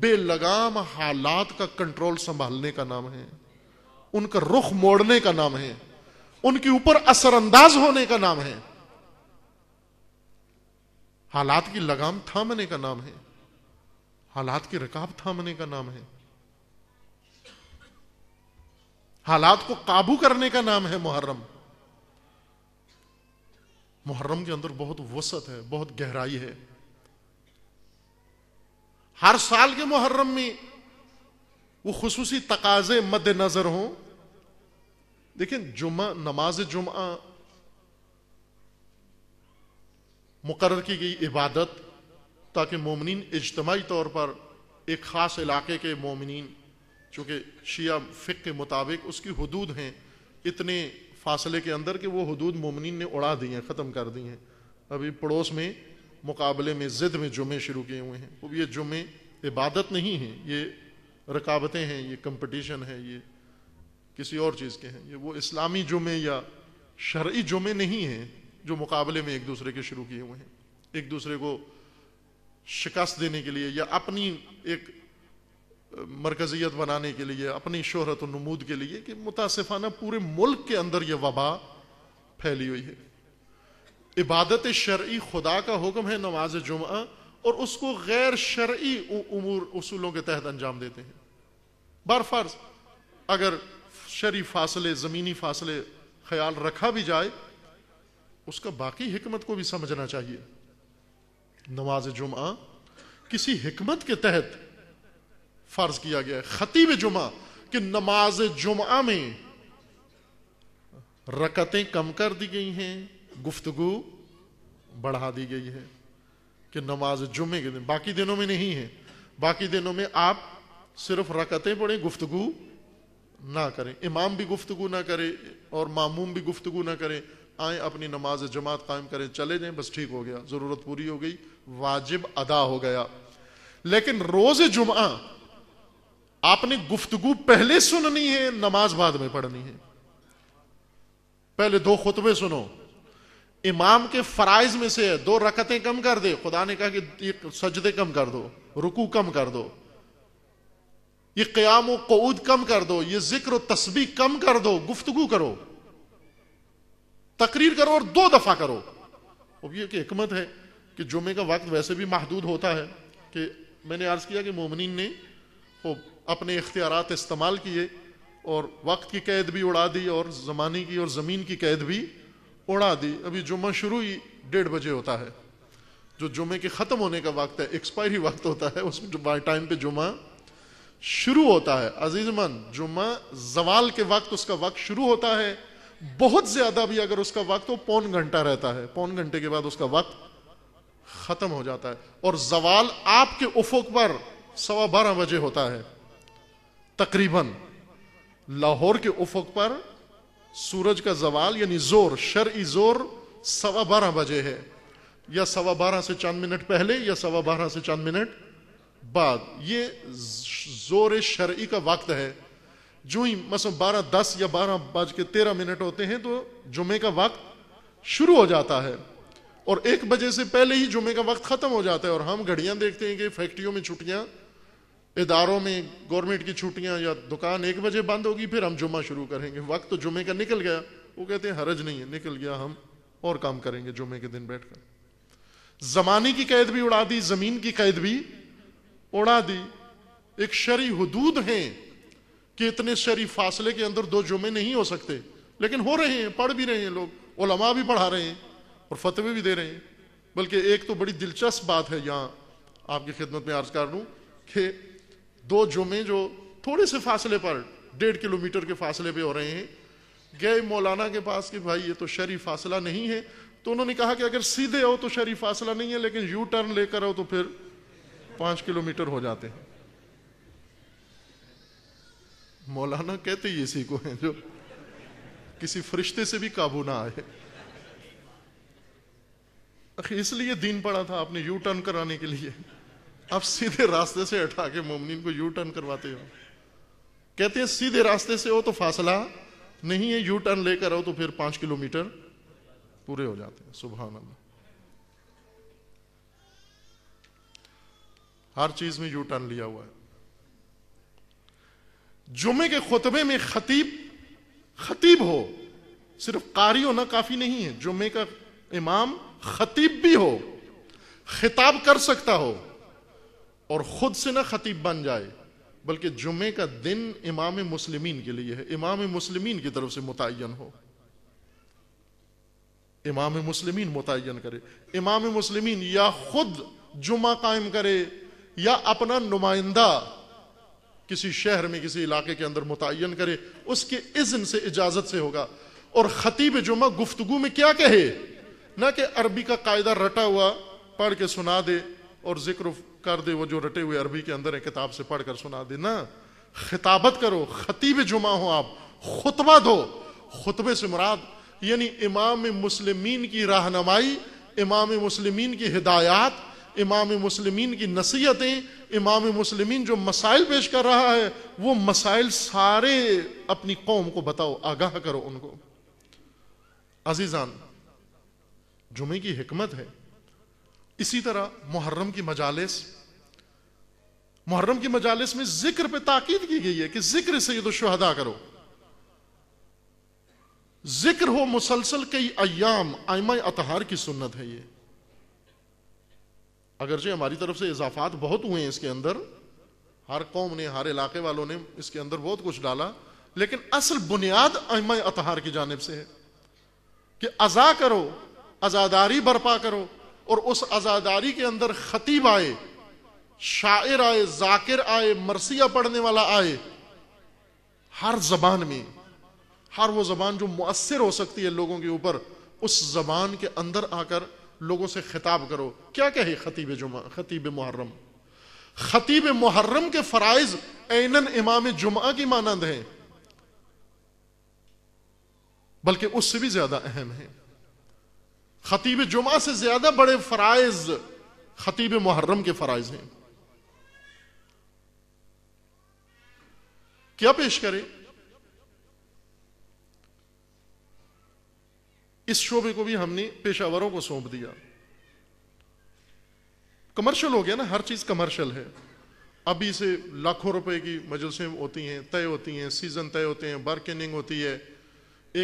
बेलगाम हालात का कंट्रोल संभालने का नाम है उनका रुख मोड़ने का नाम है उनके ऊपर असरअंदाज होने का नाम है हालात की लगाम थामने का नाम है हालात की रकाब थामने का नाम है हालात को काबू करने का नाम है मुहर्रम मुहर्रम के अंदर बहुत वसत है बहुत गहराई है हर साल के मुहर्रम में वो खसूसी तकाजे मद्देनजर हों लेकिन जुमा नमाज जुमा मुकर की गई इबादत ताकि मोमिन इजतमाही तौर पर एक ख़ास इलाके के मोमिन चूँकि शिया फ़िक के मुताबिक उसकी हदूद हैं इतने फासले के अंदर कि वो हदूद मोमिन ने उड़ा दी हैं ख़त्म कर दी हैं अभी पड़ोस में मुकाबले में ज़िद में जुमे शुरू किए हुए हैं अब ये जुमे इबादत नहीं हैं ये रकावतें हैं ये कम्पटिशन है ये किसी और चीज़ के हैं ये वो इस्लामी जुमे या शर्य जुमे नहीं हैं जो मुकाबले में एक दूसरे के शुरू किए हुए हैं एक दूसरे को शिकस्त देने के लिए या अपनी एक मरकजियत बनाने के लिए अपनी शोहरत नमूद के लिए कि मुतासिफाना पूरे मुल्क के अंदर यह वबा फैली हुई है इबादत शर्य खुदा का हुक्म है नमाज जुमा और उसको गैर शर्य उमूर उसूलों के तहत अंजाम देते हैं बरफर्ज अगर शरी फासले ज़मीनी फासले ख्याल रखा भी जाए उसका बाकी हिकमत को भी समझना चाहिए नमाज जुमा किसी हिकमत के तहत फर्ज किया गया है खतीब जुमा कि नमाज जुमा में रकतें कम कर दी गई हैं गुफ्तगु बढ़ा दी गई है कि नमाज जुमे के दिन बाकी दिनों में नहीं है बाकी दिनों में आप सिर्फ रकतें पढ़ें गुफ्तगु ना करें इमाम भी गुफ्तगु ना करें और मामूम भी गुफ्तगु ना करें आए अपनी नमाज जमात कायम करें चले जाएं बस ठीक हो गया ज़रूरत पूरी हो गई वाजिब अदा हो गया लेकिन रोज़ जुमा आपने गुफ्तगु पहले सुननी है नमाज बाद में पढ़नी है पहले दो खुतबे सुनो इमाम के फराइज में से दो रकतें कम कर दे खुदा ने कहा कि सजदे कम कर दो रुकू कम कर दो ये क्याम कऊद कम कर दो ये जिक्र तस्बी कम कर दो गुफ्तगु करो तकरीर करो और दो दफा करो अब ये कि हमत है कि जुमे का वक्त वैसे भी महदूद होता है कि मैंने अर्ज किया कि मोमिन ने वो अपने इख्तियारत इस्तेमाल किए और वक्त की कैद भी उड़ा दी और ज़माने की और ज़मीन की कैद भी उड़ा दी अभी जुम्मा शुरू ही डेढ़ बजे होता है जो जुमे के ख़त्म होने का वक्त है एक्सपायरी वक्त होता है उस टाइम पे जुमा शुरू होता है अजीज़मन जुमा जवाल के वक्त उसका वक्त शुरू होता है बहुत ज्यादा भी अगर उसका वक्त तो पौन घंटा रहता है पौन घंटे के बाद उसका वक्त खत्म हो जाता है और जवाल आपके उफुक पर सवा बारह बजे होता है तकरीबन लाहौर के उफुक पर सूरज का जवाल यानी जोर शर् जोर सवा बारह बजे है या सवा बारह से चंद मिनट पहले या सवा बारह से चंद मिनट बाद ये जोर शर का वक्त है जो ही मस बारह दस या बारह बज के तेरह मिनट होते हैं तो जुमे का वक्त शुरू हो जाता है और एक बजे से पहले ही जुमे का वक्त ख़त्म हो जाता है और हम घड़ियां देखते हैं कि फैक्ट्रियों में छुट्टियां इदारों में गवर्नमेंट की छुट्टियां या दुकान एक बजे बंद होगी फिर हम जुमा शुरू करेंगे वक्त तो जुमे का निकल गया वो कहते हैं हरज नहीं है निकल गया हम और काम करेंगे जुमे के दिन बैठकर जमाने की कैद भी उड़ा दी ज़मीन की कैद भी उड़ा दी एक शरी हदूद हैं कि इतने शरीफ फासले के अंदर दो जुमे नहीं हो सकते लेकिन हो रहे हैं पढ़ भी रहे हैं लोग ओलमा भी पढ़ा रहे हैं और फतवे भी दे रहे हैं बल्कि एक तो बड़ी दिलचस्प बात है यहाँ आपकी खिदमत में अर्ज कर लूँ कि दो जुमे जो थोड़े से फासले पर डेढ़ किलोमीटर के फासले पे हो रहे हैं गए मौलाना के पास कि भाई ये तो शरीफ फासला नहीं है तो उन्होंने कहा कि अगर सीधे हो तो शरीफ फासला नहीं है लेकिन यू टर्न लेकर आओ तो फिर पाँच किलोमीटर हो जाते हैं मौलाना कहते ही इसी को है जो किसी फरिश्ते से भी काबू ना आए इसलिए दिन पड़ा था आपने यू टर्न कराने के लिए आप सीधे रास्ते से हटा के मोमिन को यू टर्न करवाते हो कहते हैं सीधे रास्ते से हो तो फासला नहीं है यू टर्न लेकर आओ तो फिर पांच किलोमीटर पूरे हो जाते हैं सुबह हर चीज में यू टर्न लिया हुआ है जुमे के खुतबे में खतीब खतीब हो सिर्फ कारी होना काफी नहीं है जुमे का इमाम खतीब भी हो खिताब कर सकता हो और खुद से ना खतीब बन जाए बल्कि जुमे का दिन इमाम मुस्लिमीन के लिए है इमाम मुस्लिमीन की तरफ से मुतन हो इमाम मुस्लिमीन मुतन करे इमाम मुस्लिमीन या खुद जुमा कायम करे या अपना नुमाइंदा किसी शहर में किसी इलाके के अंदर मुतन करे उसके इज्न से इजाजत से होगा और खतीब जुमा गुफ्तु में क्या कहे ना कि अरबी का कायदा रटा हुआ पढ़ के सुना दे और जिक्र कर दे वो जो रटे हुए अरबी के अंदर है किताब से पढ़ कर सुना दे ना खिताबत करो खतीब जुमा हो आप खुतबा दो खुतबे से मुराद यानी इमाम मुस्लिमीन की रहनमाई इमाम मुस्लिमीन की हिदायत इमाम मुसलमिन की नसीहतें इमाम मुसलमिन जो मसाइल पेश कर रहा है वो मसाइल सारे अपनी कौम को बताओ आगाह करो उनको अजीज़ान जुमे की हमत है इसी तरह मुहर्रम की मजालस मुहर्रम की मजालस में जिक्र पे ताकीद की गई है कि जिक्र से ये तो शहदा करो जिक्र हो मुसलसल कई अयाम आयमा अतहार की सुन्नत है ये अगरचे हमारी तरफ से इजाफात बहुत हुए हैं इसके अंदर हर कौम ने हर इलाके वालों ने इसके अंदर बहुत कुछ डाला लेकिन असल बुनियाद अहम अतहार की जानब से है कि अजा करो आजादारी बर्पा करो और उस आजादारी के अंदर खतीब आए शायर आए जाकिर आए मरसिया पढ़ने वाला आए हर जबान में हर वो जबान जो मुअसर हो सकती है लोगों के ऊपर उस जबान के अंदर आकर लोगों से खिताब करो क्या कहे खतीब जुमा खतीब मुहर्रम खतीब मुहर्रम के फराइज ऐनन इमाम जुमा की मानंद है बल्कि उससे भी ज्यादा अहम है खतीब जुमा से ज्यादा बड़े फराइज खतीब मुहर्रम के फराइज हैं क्या पेश करें इस शोबे को भी हमने पेशावरों को सौंप दिया कमर्शियल हो गया ना हर चीज़ कमर्शियल है अभी से लाखों रुपए की मजलसें होती हैं तय होती हैं सीज़न तय होते हैं बार्गेनिंग होती है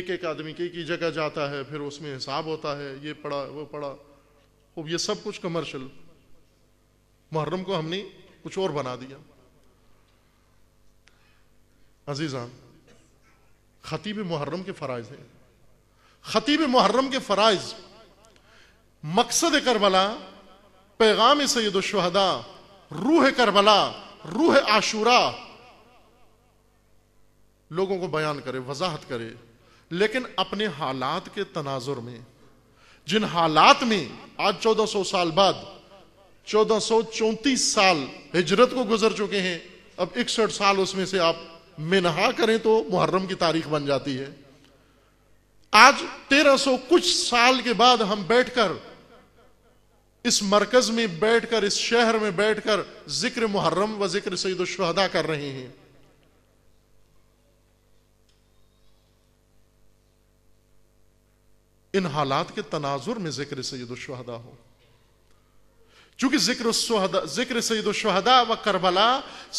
एक एक आदमी की जगह जाता है फिर उसमें हिसाब होता है ये पड़ा वो पड़ा वो ये सब कुछ कमर्शियल मुहर्रम को हमने कुछ और बना दिया अजीज़ान ख़तीब मुहर्रम के फ़राइज़ हैं खतीब मुहर्रम के फ़राइज मकसद करबला पैगाम सैद शहदा रूह करबला रूह आशूरा लोगों को बयान करे वजाहत करे लेकिन अपने हालात के तनाजुर में जिन हालात में आज 1400 साल बाद 1434 साल हिजरत को गुजर चुके हैं अब इकसठ साल उसमें से आप मिनहा करें तो मुहर्रम की तारीख बन जाती है आज 1300 कुछ साल के बाद हम बैठकर इस मरकज में बैठकर इस शहर में बैठकर जिक्र मुहर्रम व जिक्र सईद शहदा कर रहे हैं इन हालात के तनाजुर में जिक्र सईद शहदा हो चूंकि जिक्र जिक्र सईद शहदा व करबला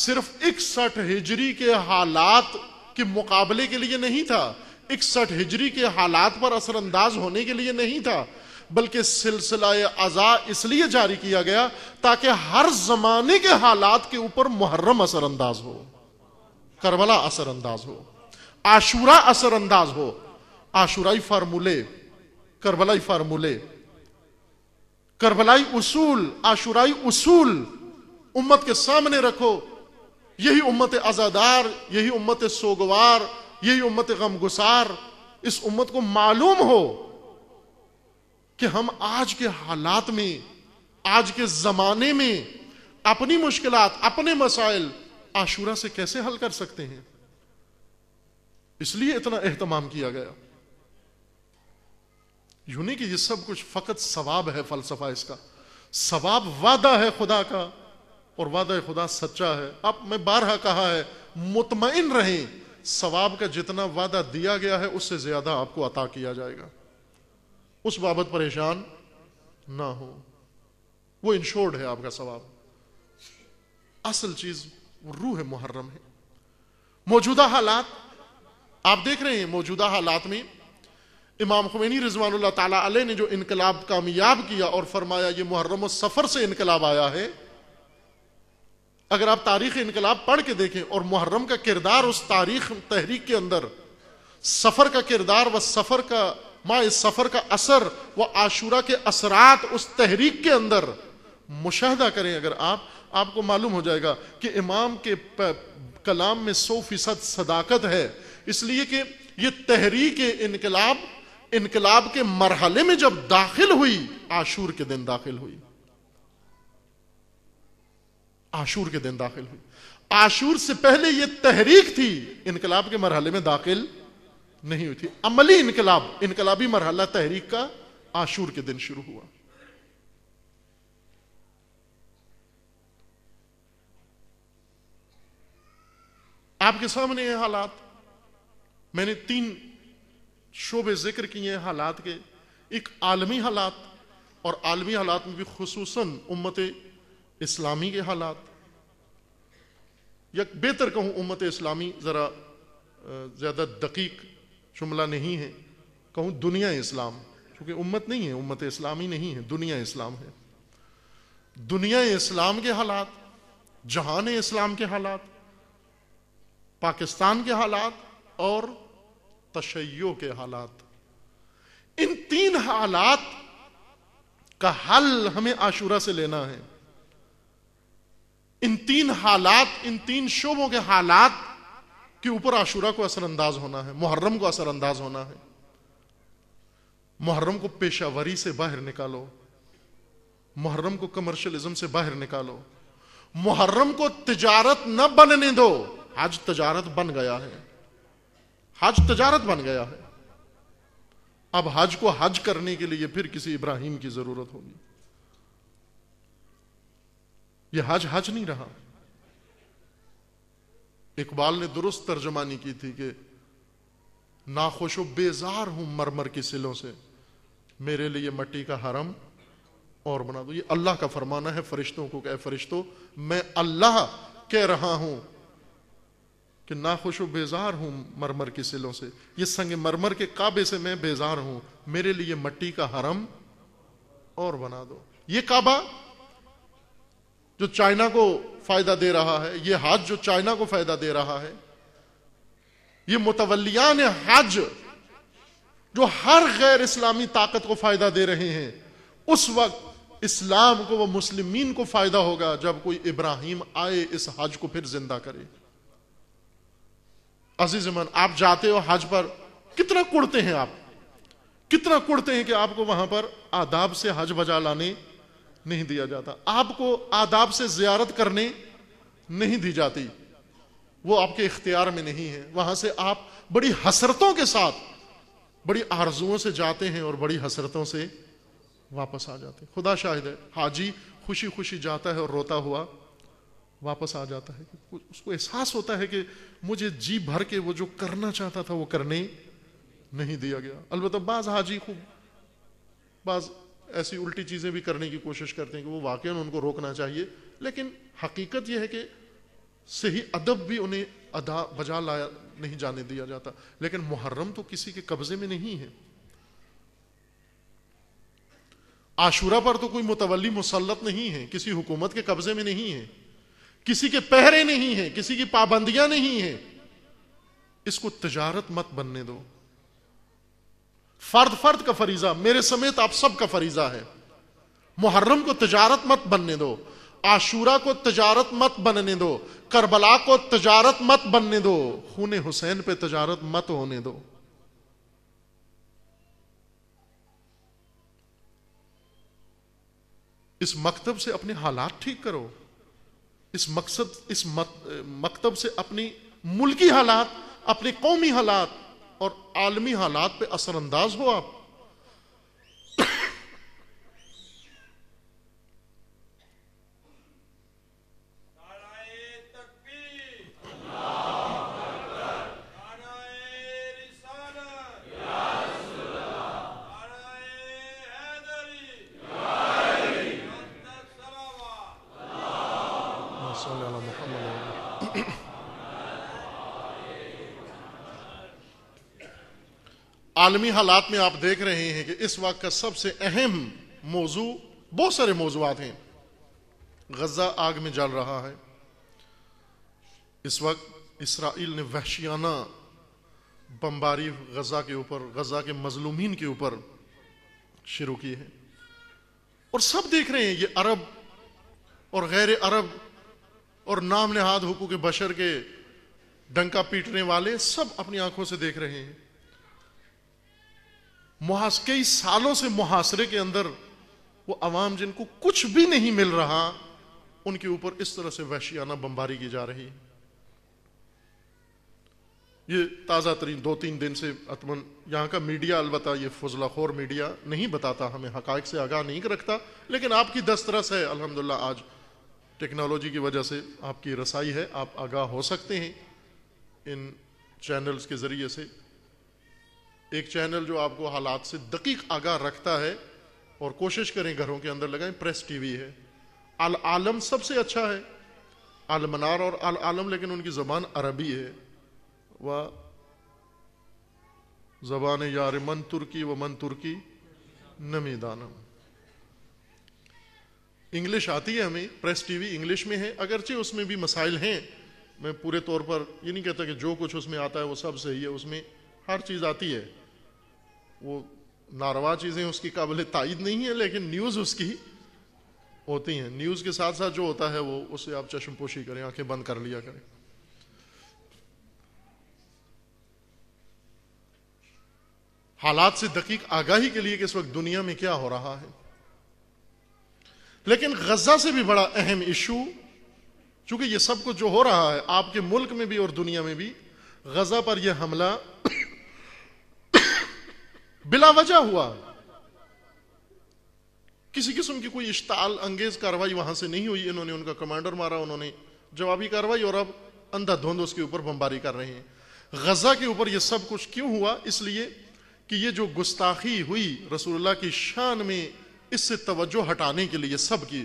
सिर्फ इकसठ हिजरी के हालात के मुकाबले के लिए नहीं था इकसठ हिजरी के हालात पर असरअंदाज होने के लिए नहीं था बल्कि सिलसिला अजा इसलिए जारी किया गया ताकि हर जमाने के हालात के ऊपर मुहर्रम असरअंदाज हो करबला असरअंदाज हो आशूरा असरअंदाज हो आशुराई फार्मूले करबलाई फार्मूले करबलाई उसूल आशुराई उसूल उम्मत के सामने रखो यही उम्मत आजादार यही उम्मत सोगवार यही उम्मत गम गुसार इस उम्मत को मालूम हो कि हम आज के हालात में आज के जमाने में अपनी मुश्किल अपने मसाइल आशूरा से कैसे हल कर सकते हैं इसलिए इतना एहतमाम किया गया यूनि नहीं कि ये सब कुछ फकत सवाब है फलसफा इसका सवाब वादा है खुदा का और वादा खुदा सच्चा है अब मैं बारहा कहा है मुतमिन रहें सवाब का जितना वादा दिया गया है उससे ज्यादा आपको अता किया जाएगा उस बाबत परेशान ना हो वो इंश्योर्ड है आपका सवाब असल चीज रूह है मुहर्रम है मौजूदा हालात आप देख रहे हैं मौजूदा हालात में इमाम खुमैनी रिजवान ने जो इनकलाब कामयाब किया और फरमाया ये मुहर्रम सफर से इनकलाब आया है अगर आप तारीख इनकलाब पढ़ के देखें और मुहर्रम का किरदार उस तारीख तहरीक के अंदर सफ़र का किरदार व सफ़र का मा इस सफ़र का असर व आशूरा के असरात उस तहरीक के अंदर मुशाह करें अगर आप आपको मालूम हो जाएगा कि इमाम के कलाम में सौ फीसद सदाकत है इसलिए कि यह तहरीक इनकलाब इनकलाब के मरहले में जब दाखिल हुई आशूर के दिन दाखिल हुई आशूर के दिन दाखिल हुई आशूर से पहले यह तहरीक थी इनकलाब के मरहले में दाखिल नहीं हुई थी अमली इनकलाब इनकलाबी मरहला तहरीक का आशूर के दिन शुरू हुआ आपके सामने ये हालात मैंने तीन शोबे जिक्र किए हैं हालात के एक आलमी हालात और आलमी हालात में भी खसूस उम्मत इस्लामी के हालात या बेहतर कहूँ उम्मत इस्लामी ज़रा ज़्यादा दकीक शुमला नहीं है कहूँ दुनिया इस्लाम क्योंकि उम्मत नहीं है उम्मत इस्लामी नहीं है दुनिया इस्लाम है दुनिया इस्लाम के हालात जहान इस्लाम के हालात पाकिस्तान के हालात और तशैयों के हालात इन तीन हालात का हल हमें आशूरा से लेना है इन तीन हालात इन तीन शोबों के हालात के ऊपर आशूरा को असरअंदाज होना है मुहर्रम को असरअंदाज होना है मुहर्रम को पेशावरी से बाहर निकालो मुहर्रम को कमर्शियलिज्म से बाहर निकालो मुहर्रम को तजारत न बनने दो हज तजारत बन गया है हज तजारत बन गया है अब हज को हज करने के लिए फिर किसी इब्राहिम की जरूरत होगी ये हज हज नहीं रहा इकबाल ने दुरुस्त तर्जमानी की थी कि ना नाखुश बेजार हूं मरमर की सिलों से मेरे लिए मट्टी का हरम और बना दो ये अल्लाह का फरमाना है फरिश्तों को कह फरिश्तों मैं अल्लाह कह रहा हूं कि ना नाखुश बेजार हूं मरमर की सिलों से ये संग मरमर के काबे से मैं बेजार हूं मेरे लिए मट्टी का हरम और बना दो ये काबा जो चाइना को फायदा दे रहा है ये हज जो चाइना को फायदा दे रहा है ये मुतवलियान हज जो हर गैर इस्लामी ताकत को फायदा दे रहे हैं उस वक्त इस्लाम को व मुस्लिमीन को फायदा होगा जब कोई इब्राहिम आए इस हज को फिर जिंदा करे अजीज मन आप जाते हो हज पर कितना कुड़ते हैं आप कितना कुड़ते हैं कि आपको वहां पर आदाब से हज बजा लाने नहीं दिया जाता आपको आदाब से जियारत करने नहीं दी जाती वो आपके इख्तियार में नहीं है वहां से आप बड़ी हसरतों के साथ बड़ी आरजुओं से जाते हैं और बड़ी हसरतों से वापस आ जाते हैं खुदा शाहिद है हाजी खुशी खुशी जाता है और रोता हुआ वापस आ जाता है उसको एहसास होता है कि मुझे जी भर के वो जो करना चाहता था वो करने नहीं दिया गया अलबत्त बाज हाजी खूब बाज ऐसी उल्टी चीज़ें भी करने की कोशिश करते हैं कि वो वाकई में उनको रोकना चाहिए लेकिन हकीकत यह है कि सही अदब भी उन्हें अदा बजा लाया नहीं जाने दिया जाता लेकिन मुहर्रम तो किसी के कब्जे में नहीं है आशूरा पर तो कोई मुतवली मुसलत नहीं है किसी हुकूमत के कब्जे में नहीं है किसी के पहरे नहीं है किसी की पाबंदियां नहीं है इसको तजारत मत बनने दो फर्द फर्द का फरीजा मेरे समेत आप सब का फरीजा है मुहर्रम को तजारत मत बनने दो आशूरा को तजारत मत बनने दो करबला को तजारत मत बनने दो खून हुसैन पे तजारत मत होने दो इस मकतब से अपने हालात ठीक करो इस मकसद इस मकतब से अपनी मुल्की हालात अपने कौमी हालात और आलमी हालात पर असरअंदाज हो आप आलमी हालात में आप देख रहे हैं कि इस वक्त का सबसे अहम मौजू बहुत सारे मौजूद हैं गजा आग में जल रहा है इस वक्त इसराइल ने वहशियाना बम्बारी गजा के ऊपर गजा के मजलूमीन के ऊपर शुरू की है और सब देख रहे हैं ये अरब और गैर अरब और नाम नहाद हुकूक बशर के डंका पीटने वाले सब अपनी आंखों से देख रहे हैं मुहास कई सालों से मुहासरे के अंदर वो अवाम जिनको कुछ भी नहीं मिल रहा उनके ऊपर इस तरह से वहशियाना बमबारी की जा रही ये ताज़ा तरीन दो तीन दिन से अतमन यहाँ का मीडिया अलबत् ये फजलाखोर मीडिया नहीं बताता हमें हक़ से आगाह नहीं रखता लेकिन आपकी दस्तरस है अलहमदिल्ला आज टेक्नोलॉजी की वजह से आपकी रसाई है आप आगाह हो सकते हैं इन चैनल्स के ज़रिए से एक चैनल जो आपको हालात से दकीक आगाह रखता है और कोशिश करें घरों के अंदर लगाएं प्रेस टीवी है अल आलम सबसे अच्छा है अलमनार और अल आलम लेकिन उनकी ज़बान अरबी है वह ज़बान यार मन तुर्की व मन तुर्की नमी दानम इंग्लिश आती है हमें प्रेस टीवी इंग्लिश में है अगरचे उसमें भी मसाइल हैं मैं पूरे तौर पर ये नहीं कहता कि जो कुछ उसमें आता है वो सब सही है उसमें हर चीज़ आती है वो नारवा चीज़ें उसकी काबिल तइद नहीं है लेकिन न्यूज़ उसकी होती हैं न्यूज़ के साथ साथ जो होता है वो उसे आप चश्मपोशी करें आंखें बंद कर लिया करें हालात से दकीक आगाही के लिए कि इस वक्त दुनिया में क्या हो रहा है लेकिन गजा से भी बड़ा अहम इशू चूंकि ये सब कुछ जो हो रहा है आपके मुल्क में भी और दुनिया में भी गजा पर यह हमला बिला वजह हुआ किसी किस्म की कोई इश्ताल अंगेज कार्रवाई वहां से नहीं हुई इन्होंने उनका कमांडर मारा उन्होंने जवाबी कार्रवाई और अब अंधाधुंध उसके ऊपर बमबारी कर रहे हैं गजा के ऊपर यह सब कुछ क्यों हुआ इसलिए कि ये जो गुस्ताखी हुई रसूलुल्लाह की शान में इससे तवज्जो हटाने के लिए सबकी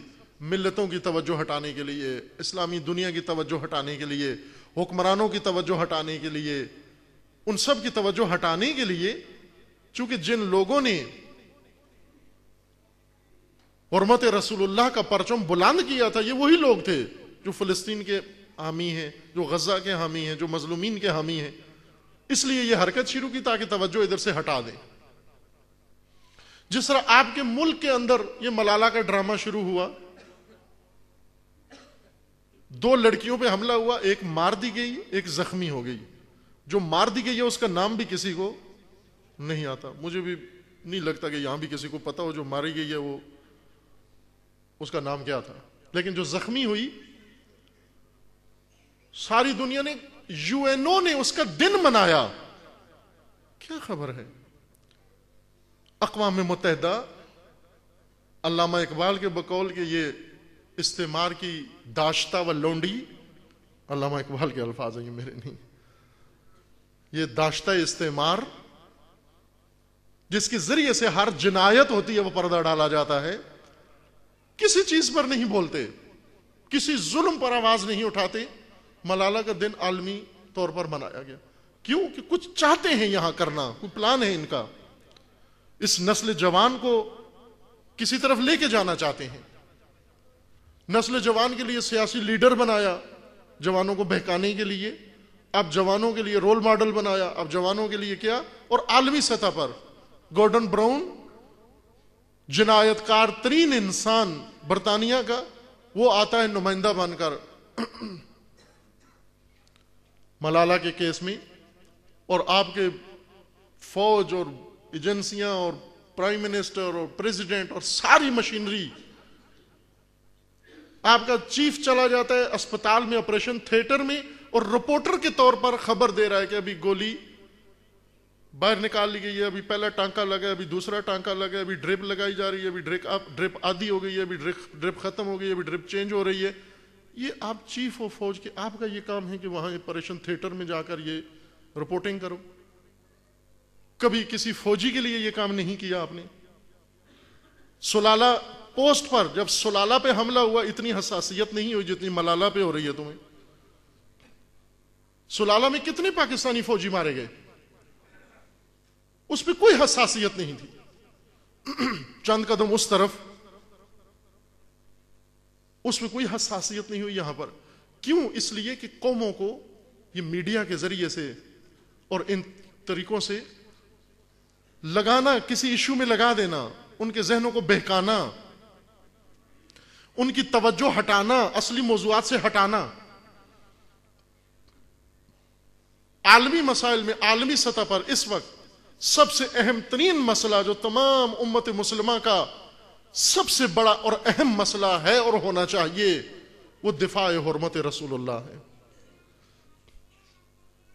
मिल्लतों की तवज्जो हटाने के लिए इस्लामी दुनिया की तवज्जो हटाने के लिए हुक्मरानों की तवज्जो हटाने के लिए उन सब की तवज्जो हटाने के लिए चूंकि जिन लोगों ने हरमत रसूलुल्लाह का परचम बुलंद किया था ये वही लोग थे जो फलस्तीन के हामी हैं जो गजा के हामी हैं जो मजलूमीन के हामी हैं इसलिए ये हरकत शुरू की ताकि तवज्जो इधर से हटा दें जिस तरह आपके मुल्क के अंदर ये मलाला का ड्रामा शुरू हुआ दो लड़कियों पे हमला हुआ एक मार दी गई एक जख्मी हो गई जो मार दी गई है उसका नाम भी किसी को नहीं आता मुझे भी नहीं लगता कि यहां भी किसी को पता हो जो मारी गई है वो उसका नाम क्या था लेकिन जो जख्मी हुई सारी दुनिया ने यूएनओ ने उसका दिन मनाया क्या खबर है अकवा मुतहदा अल्लामा इकबाल के बकौल के ये इस्तेमार की दाश्ता व लोंडी अल्लामा इकबाल के अल्फाज है ये मेरे नहीं ये दाश्ता इस्तेमार जिसके जरिए से हर जिनायत होती है वो पर्दा डाला जाता है किसी चीज पर नहीं बोलते किसी जुल्म पर आवाज नहीं उठाते मलाला का दिन आलमी तौर पर मनाया गया क्यों कि कुछ चाहते हैं यहां करना कोई प्लान है इनका इस नस्ल जवान को किसी तरफ लेके जाना चाहते हैं नस्ल जवान के लिए सियासी लीडर बनाया जवानों को बहकाने के लिए अब जवानों के लिए रोल मॉडल बनाया अब जवानों के लिए क्या और आलमी सतह पर गोल्डन ब्राउन जिनायतकार तरीन इंसान बरतानिया का वो आता है नुमाइंदा बनकर मलाला के केस में और आपके फौज और एजेंसियां और प्राइम मिनिस्टर और प्रेसिडेंट और सारी मशीनरी आपका चीफ चला जाता है अस्पताल में ऑपरेशन थिएटर में और रिपोर्टर के तौर पर खबर दे रहा है कि अभी गोली बाहर निकाल ली गई है अभी पहला टांका लगा अभी दूसरा टांका लगा अभी ड्रिप लगाई जा रही है अभी ड्रिप अप ड्रिप आधी हो गई है अभी ड्रिप ड्रिप खत्म हो गई है अभी ड्रिप चेंज हो रही है ये आप चीफ ऑफ फौज के आपका ये काम है कि वहां ऑपरेशन थिएटर में जाकर ये रिपोर्टिंग करो कभी किसी फौजी के लिए ये काम नहीं किया आपने सुलाला पोस्ट पर जब सुलाला पे हमला हुआ इतनी हसासियत नहीं हुई जितनी मलाला पे हो रही है तुम्हें सुलाला में कितने पाकिस्तानी फौजी मारे गए उसमें कोई हसासियत नहीं थी चंद कदम उस तरफ उसमें कोई हसासियत नहीं हुई यहां पर क्यों इसलिए कि कौमों को ये मीडिया के जरिए से और इन तरीकों से लगाना किसी इशू में लगा देना उनके जहनों को बहकाना उनकी तवज्जो हटाना असली मौजूद से हटाना आलमी मसाइल में आलमी सतह पर इस वक्त सबसे अहम तरीन मसला जो तमाम उम्मत मुसलमान का सबसे बड़ा और अहम मसला है और होना चाहिए वो दिफा हरमत रसूलुल्लाह है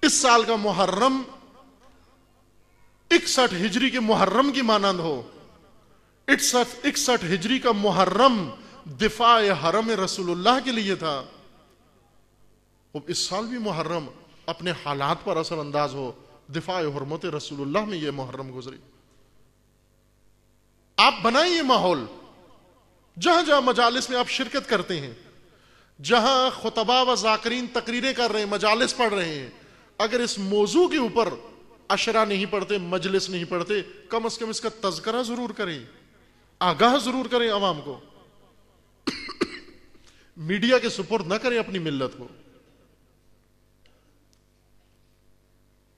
इस साल का मुहर्रम इकसठ हिजरी के मुहर्रम की मानंद हो इकसठ इकसठ हिजरी का मुहर्रम दिफा हरम रसूलुल्लाह के लिए था इस साल भी मुहर्रम अपने हालात पर असरअंदाज हो दिफा हरमत रसूलुल्लाह में यह मुहर्रम गुजरी आप बनाइए माहौल जहां जहां मजालस में आप शिरकत करते हैं जहां खुतबा व जाकरीन तकरीरें कर रहे हैं मजालस पढ़ रहे हैं अगर इस मौजू के ऊपर अशरा नहीं पढ़ते मजलिस नहीं पढ़ते कम अज कम इसका तस्करा जरूर करें आगाह जरूर करें आवाम को मीडिया के सुपुर्द ना करें अपनी मिल्लत को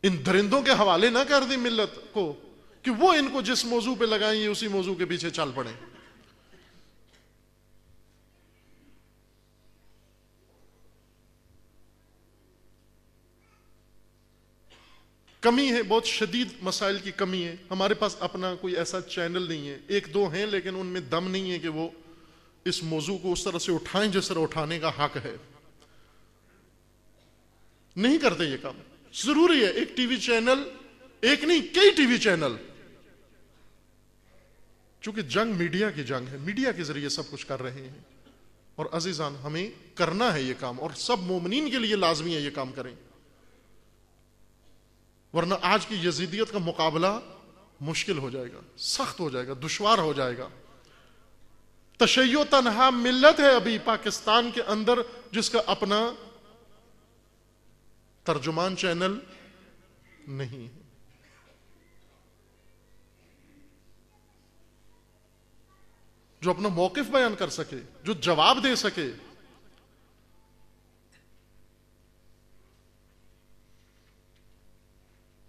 इन दरिंदों के हवाले ना कर दी मिल्लत को कि वो इनको जिस मौजू पर लगाए ये उसी मौजू के पीछे चल पड़े कमी है बहुत शदीद मसाइल की कमी है हमारे पास अपना कोई ऐसा चैनल नहीं है एक दो हैं लेकिन उनमें दम नहीं है कि वो इस मौजू को उस तरह से उठाएं जिस तरह उठाने का हक है नहीं करते ये काम जरूरी है एक टीवी चैनल एक नहीं कई टीवी चैनल चूंकि जंग मीडिया की जंग है मीडिया के जरिए सब कुछ कर रहे हैं और अजीजान हमें करना है यह काम और सब मोमिन के लिए लाजमी है यह काम करें वरना आज की यजीदियत का मुकाबला मुश्किल हो जाएगा सख्त हो जाएगा दुश्वार हो जाएगा तशैयो तनहा मिलत है अभी पाकिस्तान के अंदर जिसका अपना तर्जुमान चैनल नहीं है जो अपना मौकफ बयान कर सके जो जवाब दे सके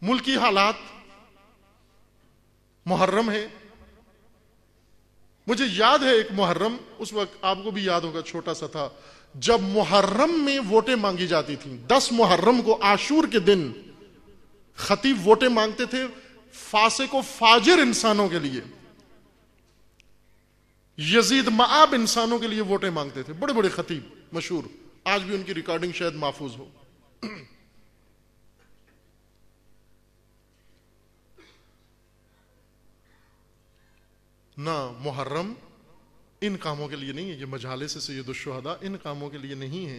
मुल्क की हालात मुहर्रम है मुझे याद है एक मुहर्रम उस वक्त आपको भी याद होगा छोटा सा था जब मुहर्रम में वोटें मांगी जाती थी दस मुहर्रम को आशूर के दिन खतीब वोटें मांगते थे फासे को फाजिर इंसानों के लिए यजीद मआब इंसानों के लिए वोटें मांगते थे बड़े बड़े खतीब मशहूर आज भी उनकी रिकॉर्डिंग शायद महफूज हो ना मुहर्रम इन कामों के लिए नहीं है ये मजाले से सैद शहदा इन कामों के लिए नहीं है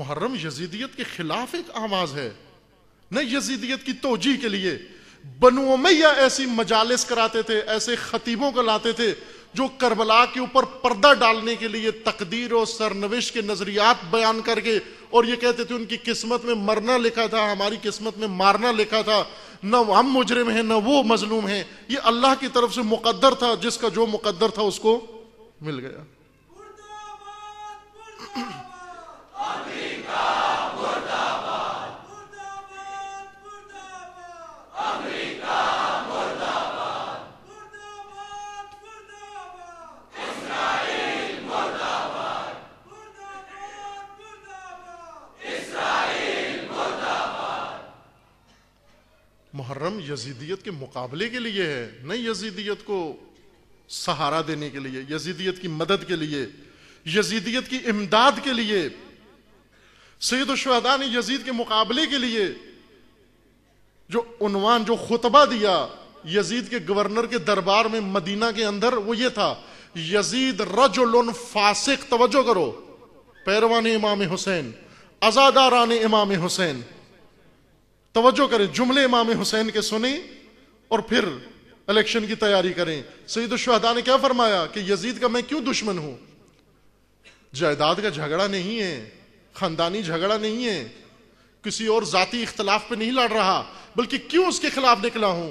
मुहर्रम यजीदियत के खिलाफ एक आवाज है न यजीदियत की तोजी के लिए बनु उमैया ऐसी मजालिस कराते थे ऐसे खतीबों को लाते थे जो करबला के ऊपर पर्दा डालने के लिए तकदीर और सरनविश के नजरियात बयान करके और ये कहते थे उनकी किस्मत में मरना लिखा था हमारी किस्मत में मारना लिखा था न हम मुजरिम हैं न वो मजलूम हैं ये अल्लाह की तरफ से मुकद्दर था जिसका जो मुकद्दर था उसको मिल गया मुहर्रम यजीदियत के मुकाबले के लिए है नहीं यजीदियत को सहारा देने के लिए यजीदियत की मदद के लिए यजीदियत की इमदाद के लिए सैद शहदा ने यजीद के मुकाबले के लिए जो उनवान जो खुतबा दिया यजीद के गवर्नर के दरबार में मदीना के अंदर वो ये था यजीद रजुल फासिक तवज्जो करो पैरवान इमाम हुसैन आजादारान इमाम हुसैन तवज्जो करें जुमले इमाम हुसैन के सुने और फिर इलेक्शन की तैयारी करें सईद शहदा ने क्या फरमाया कि यजीद का मैं क्यों दुश्मन हूं जायदाद का झगड़ा नहीं है खानदानी झगड़ा नहीं है किसी और जाति इख्तलाफ पर नहीं लड़ रहा बल्कि क्यों उसके खिलाफ निकला हूं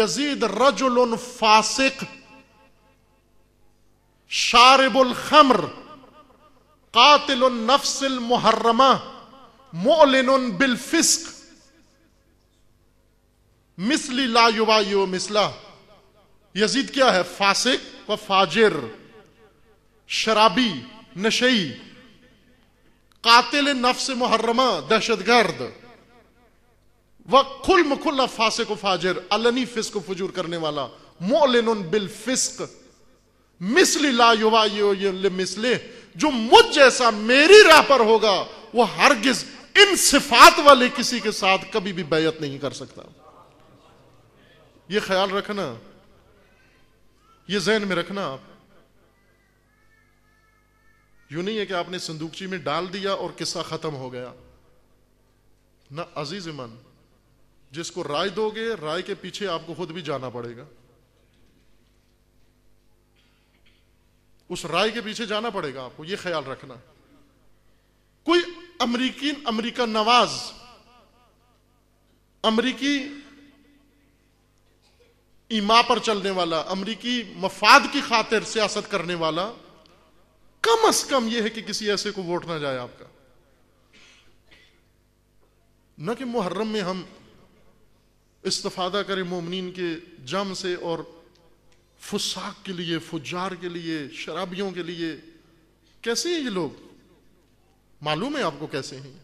यजीद रजुल फासिक शारिबुल खम्र कातिल नफ्सिल मुहर्रमा मोलिन बिल मिसली ला युवा यो मिसला यजीद क्या है फासिक व फाजिर शराबी नशई कातिल नफ्स मुहर्रमा दहशतगर्द व खुल मुखुल फासिक फाजिर अलनी फिस्क फजूर करने वाला मोलिन बिल फिस्क मिसली ला युवा मिसले जो मुझ जैसा मेरी राह पर होगा वो हरगिज इन सिफात वाले किसी के साथ कभी भी बैत नहीं कर सकता ये ख्याल रखना ये जहन में रखना आप यू नहीं है कि आपने संदूकची में डाल दिया और किस्सा खत्म हो गया ना अजीज मन जिसको राय दोगे राय के पीछे आपको खुद भी जाना पड़ेगा उस राय के पीछे जाना पड़ेगा आपको यह ख्याल रखना कोई अमरीकी अमरीका नवाज अमरीकी ईमा पर चलने वाला अमरीकी मफाद की खातिर सियासत करने वाला कम अज कम यह है कि किसी ऐसे को वोट ना जाए आपका न कि मुहर्रम में हम इस्तफादा करें मोमन के जम से और फुसाक के लिए फुजार के लिए शराबियों के लिए कैसे हैं ये लोग मालूम है आपको कैसे हैं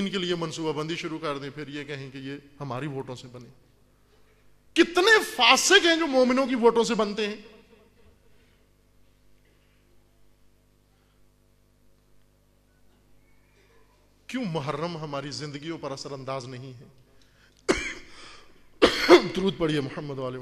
इनके लिए मनसूबाबंदी शुरू कर दें फिर ये कहें कि ये हमारी वोटों से बने कितने फासिक हैं जो मोमिनों की वोटों से बनते हैं क्यों मुहर्रम हमारी जिंदगियों पर असरअंदाज नहीं है दरूद पढ़िए मोहम्मद वाले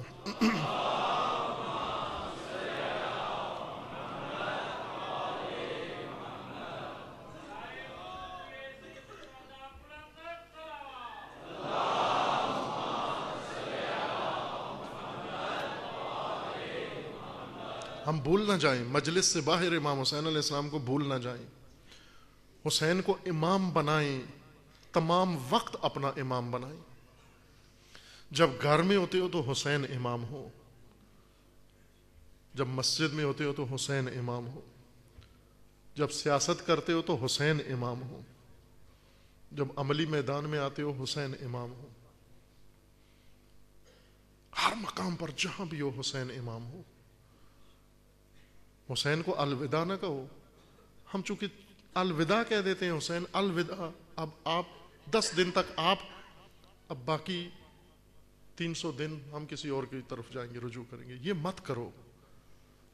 भूल ना जाए मजलिस से बाहर इमाम हुसैन आसमाम को भूल ना जाए हुसैन को इमाम बनाए तमाम वक्त अपना इमाम बनाए जब घर में होते हो तो हुसैन इमाम हो जब मस्जिद में होते हो तो हुसैन इमाम हो जब सियासत करते हो तो हुसैन इमाम हो जब अमली मैदान में आते हो हुसैन इमाम हो हर मकाम पर जहां भी हो हुसैन इमाम हो हुसैन को अलविदा ना कहो हम चूंकि अलविदा कह देते हैं हुसैन अलविदा अब आप दस दिन तक आप अब बाकी तीन सौ दिन हम किसी और की तरफ जाएंगे रुजू करेंगे ये मत करो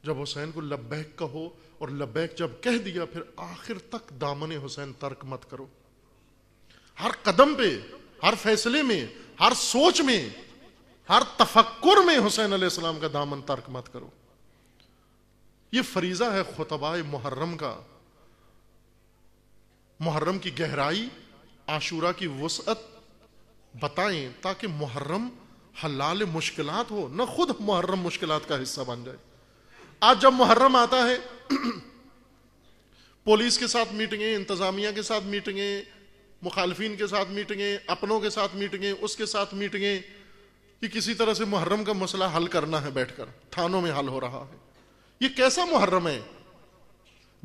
जब हुसैन को लब्बैक कहो और लबैक जब कह दिया फिर आखिर तक दामन हुसैन तर्क मत करो हर कदम पे हर फैसले में हर सोच में हर तफक्कुर में हुसैन सलाम का दामन तर्क मत करो ये फरीजा है खुतबा मुहर्रम का मुहर्रम की गहराई आशूरा की वसअत बताएं ताकि मुहर्रम हलाल मुश्किल हो न खुद मुहर्रम मुश्किल का हिस्सा बन जाए आज जब मुहर्रम आता है पुलिस के साथ मीटिंगें इंतजामिया के साथ मीटिंगें मुखालफी के साथ मीटिंगें अपनों के साथ मीटिंगें उसके साथ मीटिंगें कि किसी तरह से मुहर्रम का मसला हल करना है बैठकर थानों में हल हो रहा है ये कैसा मुहर्रम है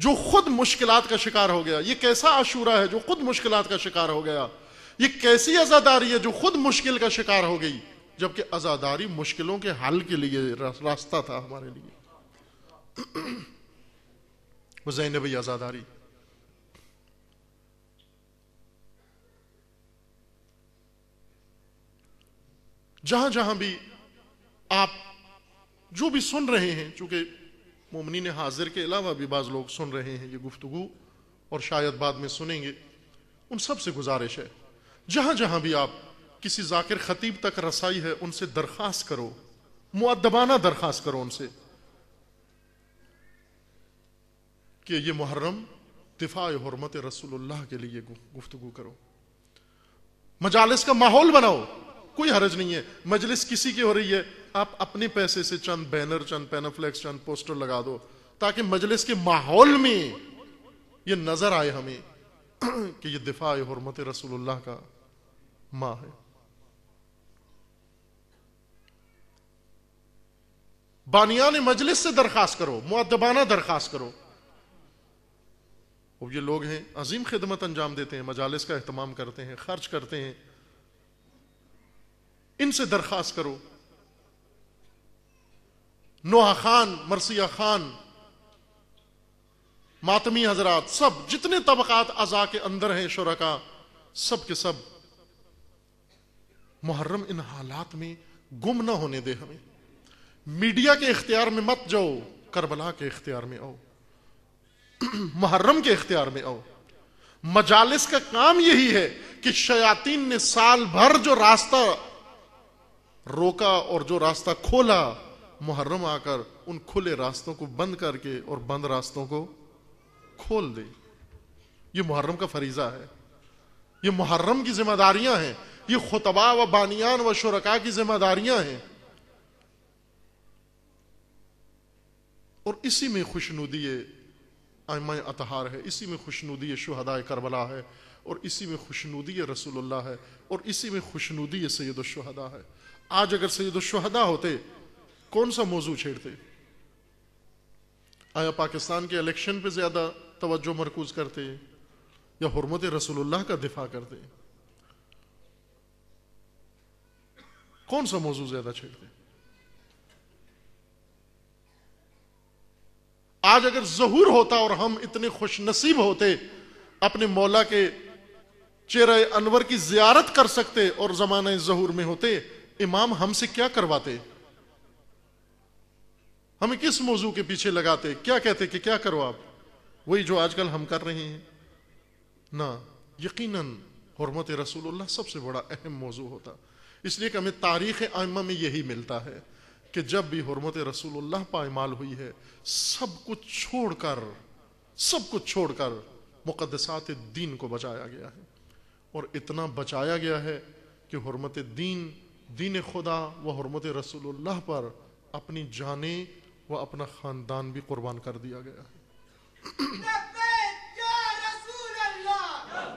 जो खुद मुश्किल का शिकार हो गया यह कैसा आशूरा है जो खुद मुश्किल का शिकार हो गया यह कैसी आज़ादारी है जो खुद मुश्किल का शिकार हो गई जबकि आज़ादारी मुश्किलों के हल के लिए रास्ता था हमारे लिए हुसैन भाई आज़ादारी जहां जहां भी आप जो भी सुन रहे हैं चूंकि ममिन हाजिर के अलावा भी बाज़ लोग सुन रहे हैं ये गुफ्तु और शायद बाद में सुनेंगे उन सब से गुजारिश है जहाँ जहाँ भी आप किसी जाकिर खतीब तक रसाई है उनसे दरख्वास्त करो मुआदबाना दरख्वास्त करो उनसे कि ये मुहर्रम दिफा हरमत रसोल्ला के लिए गुफ्तु करो मजालस का माहौल बनाओ कोई हरज नहीं है मजलिस किसी की हो रही है आप अपने पैसे से चंद बैनर चंद पेनाफ्लेक्स चंद पोस्टर लगा दो ताकि मजलिस के माहौल में ये नजर आए हमें कि ये दिफा हरमत रसूलुल्लाह का माँ है ने मजलिस से दरखास्त करो मुद्दबाना दरखास्त करो अब ये लोग हैं अजीम खिदमत अंजाम देते हैं मजालिस का अहतमाम करते हैं खर्च करते हैं इनसे दरखास्त करो नोहा खान मरसिया खान मातमी हजरात सब जितने तबकात अजा के अंदर हैं शुरा सब के सब मुहर्रम इन हालात में गुम ना होने दे हमें मीडिया के इख्तियार में मत जाओ करबला के इख्तियार में आओ मुहर्रम के इख्तियार में आओ मजालिस का काम यही है कि शयातीन ने साल भर जो रास्ता रोका और जो रास्ता खोला मुहर्रम आकर उन खुले रास्तों को बंद करके और बंद रास्तों को खोल दे ये मुहर्रम का फरीजा है ये मुहर्रम की जिम्मेदारियां हैं ये खुतबा व बानियान व शुरा की जिम्मेदारियां हैं और इसी में खुशनुदी आयमा अतहार है इसी में खुशनुदी शहदा करबला है और इसी में खुशनुदी रसूलुल्लाह है और इसी में खुशनुदी सैद शहदा है आज अगर सैद होते कौन सा मौजू छेड़ते आया पाकिस्तान के इलेक्शन पर ज्यादा तवज्जो मरकूज करते या हरमत रसूलुल्लाह का दिफा करते कौन सा मौजू ज्यादा छेड़ते आज अगर जहूर होता और हम इतने खुश नसीब होते अपने मौला के चेहरे अनवर की जियारत कर सकते और जमाना जहूर में होते इमाम हमसे क्या करवाते हमें किस मौजू के पीछे लगाते क्या कहते कि क्या करो आप वही जो आजकल हम कर रहे हैं ना यकीन हरमत रसूलुल्लाह सबसे बड़ा अहम मौजू होता इसलिए कि हमें तारीख आयमा में यही मिलता है कि जब भी हरमत रसूल पायमाल हुई है सब कुछ छोड़ कर सब कुछ छोड़ कर मुकदसात दीन को बचाया गया है और इतना बचाया गया है कि हरमत दीन दीन खुदा व हरमत रसूलुल्लाह पर अपनी जाने वह अपना खानदान भी कुर्बान कर दिया गया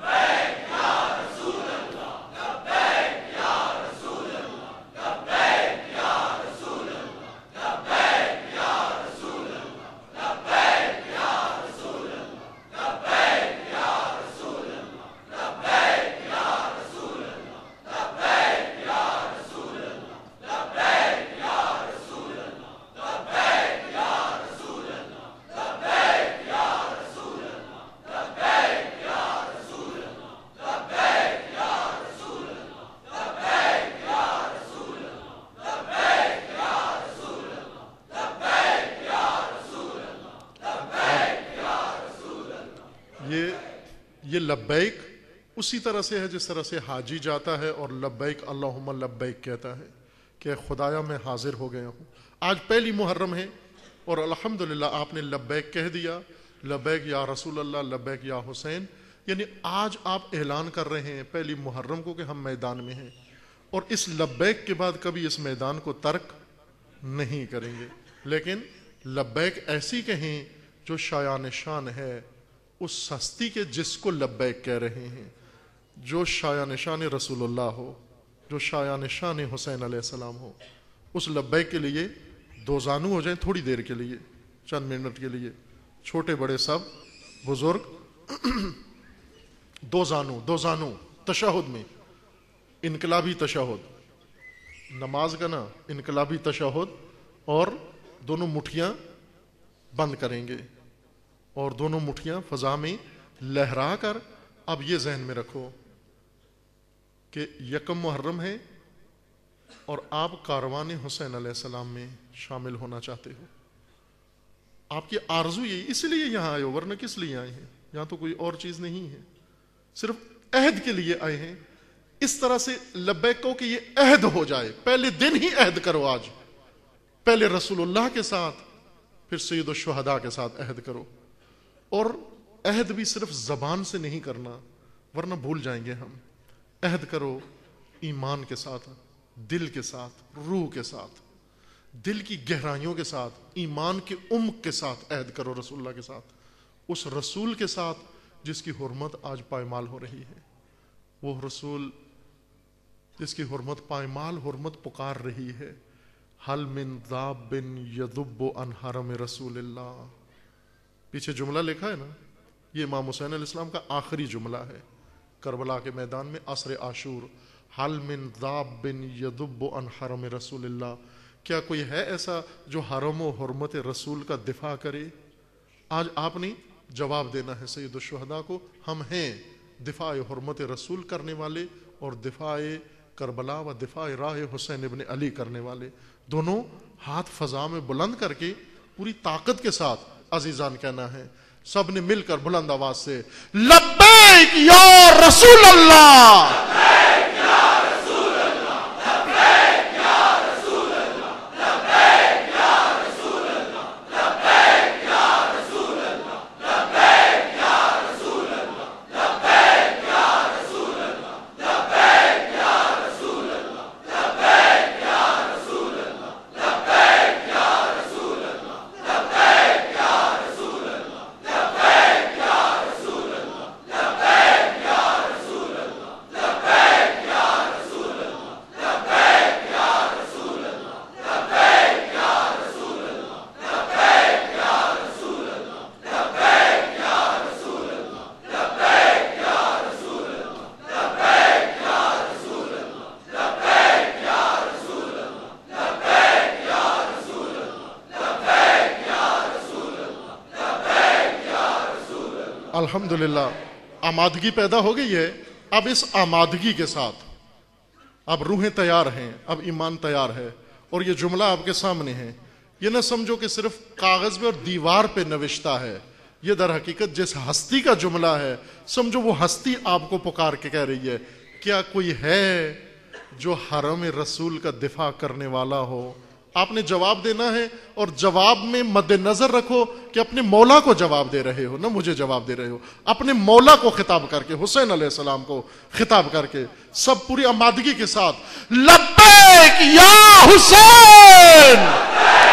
है लब्बैक उसी तरह से है जिस तरह से हाजी जाता है और लब्बैक अल्लाह लब्बैक कहता है कि खुदाया मैं हाजिर हो गया हूँ आज पहली मुहर्रम है और अल्हम्दुलिल्लाह आपने लब्बैक कह दिया लब्बैक या रसूल अल्लाह लब्बैक या हुसैन यानी आज आप ऐलान कर रहे हैं पहली मुहर्रम को कि हम मैदान में हैं और इस लब्बैक के बाद कभी इस मैदान को तर्क नहीं करेंगे लेकिन लब्बैक ऐसी कहें जो शायान शान है उस सस्ती के जिसको लब्बैक कह रहे हैं जो शाया निशान रसूल हो जो शाया निशान हुसैन सलाम हो उस लब्बैक के लिए दो जानू हो जाए थोड़ी देर के लिए चंद मिनट के लिए छोटे बड़े सब बुजुर्ग दो जानू दो जानू तशाहद में इनकलाबी तशाहद नमाज का ना इनकलाबी तशाहद और दोनों मुठियाँ बंद करेंगे और दोनों मुठियां फजा में लहरा कर अब ये जहन में रखो कि यकम मुहर्रम है और आप कारवान हुसैन सलाम में शामिल होना चाहते हो आपकी आरजू ये इसलिए यहां आए हो वरना किस लिए आए हैं यहां तो कोई और चीज़ नहीं है सिर्फ अहद के लिए आए हैं इस तरह से लब्बैक कहो कि ये अहद हो जाए पहले दिन ही अहद करो आज पहले रसूलुल्लाह के साथ फिर सैद शहदा के साथ अहद करो और अहद भी सिर्फ जबान से नहीं करना वरना भूल जाएंगे हम अहद करो ईमान के साथ दिल के साथ रूह के साथ दिल की गहराइयों के साथ ईमान के उम के साथ अहद करो रसुल्ला के साथ उस रसूल के साथ जिसकी हरमत आज पायमाल हो रही है वो रसूल जिसकी हरमत पायमाल हरमत पुकार रही है हल मिन दाब बिन यदुब अनहरम रसूल्ला पीछे जुमला लिखा है ना ये इमाम हुसैन इस्लाम का आखिरी जुमला है करबला के मैदान में असर आशूर हल मिन दाब बिन यदुब अन हरम रसूल क्या कोई है ऐसा जो हरम हरमत रसूल का दिफा करे आज आपने जवाब देना है सैद शहदा को हम हैं दिफा हरमत रसूल करने वाले और दिफा करबला व दिफा राह हुसैन इबन अली करने वाले दोनों हाथ फजा में बुलंद करके पूरी ताकत के साथ अजीजान कहना है सबने मिलकर बुलंद आवाज से लब्बैक या रसूल अल्लाह अलहमदिल्ला आमादगी पैदा हो गई है अब इस आमादगी के साथ अब रूहें तैयार हैं अब ईमान तैयार है और ये जुमला आपके सामने है ये ना समझो कि सिर्फ कागज़ में और दीवार पे नविश्ता है ये दर हकीकत जिस हस्ती का जुमला है समझो वो हस्ती आपको पुकार के कह रही है क्या कोई है जो हरम रसूल का दिफा करने वाला हो आपने जवाब देना है और जवाब में मद्देनजर रखो कि अपने मौला को जवाब दे रहे हो ना मुझे जवाब दे रहे हो अपने मौला को खिताब करके हुसैन अलैहिस्सलाम को खिताब करके सब पूरी आमादगी के साथ लब्बैक या हुसैन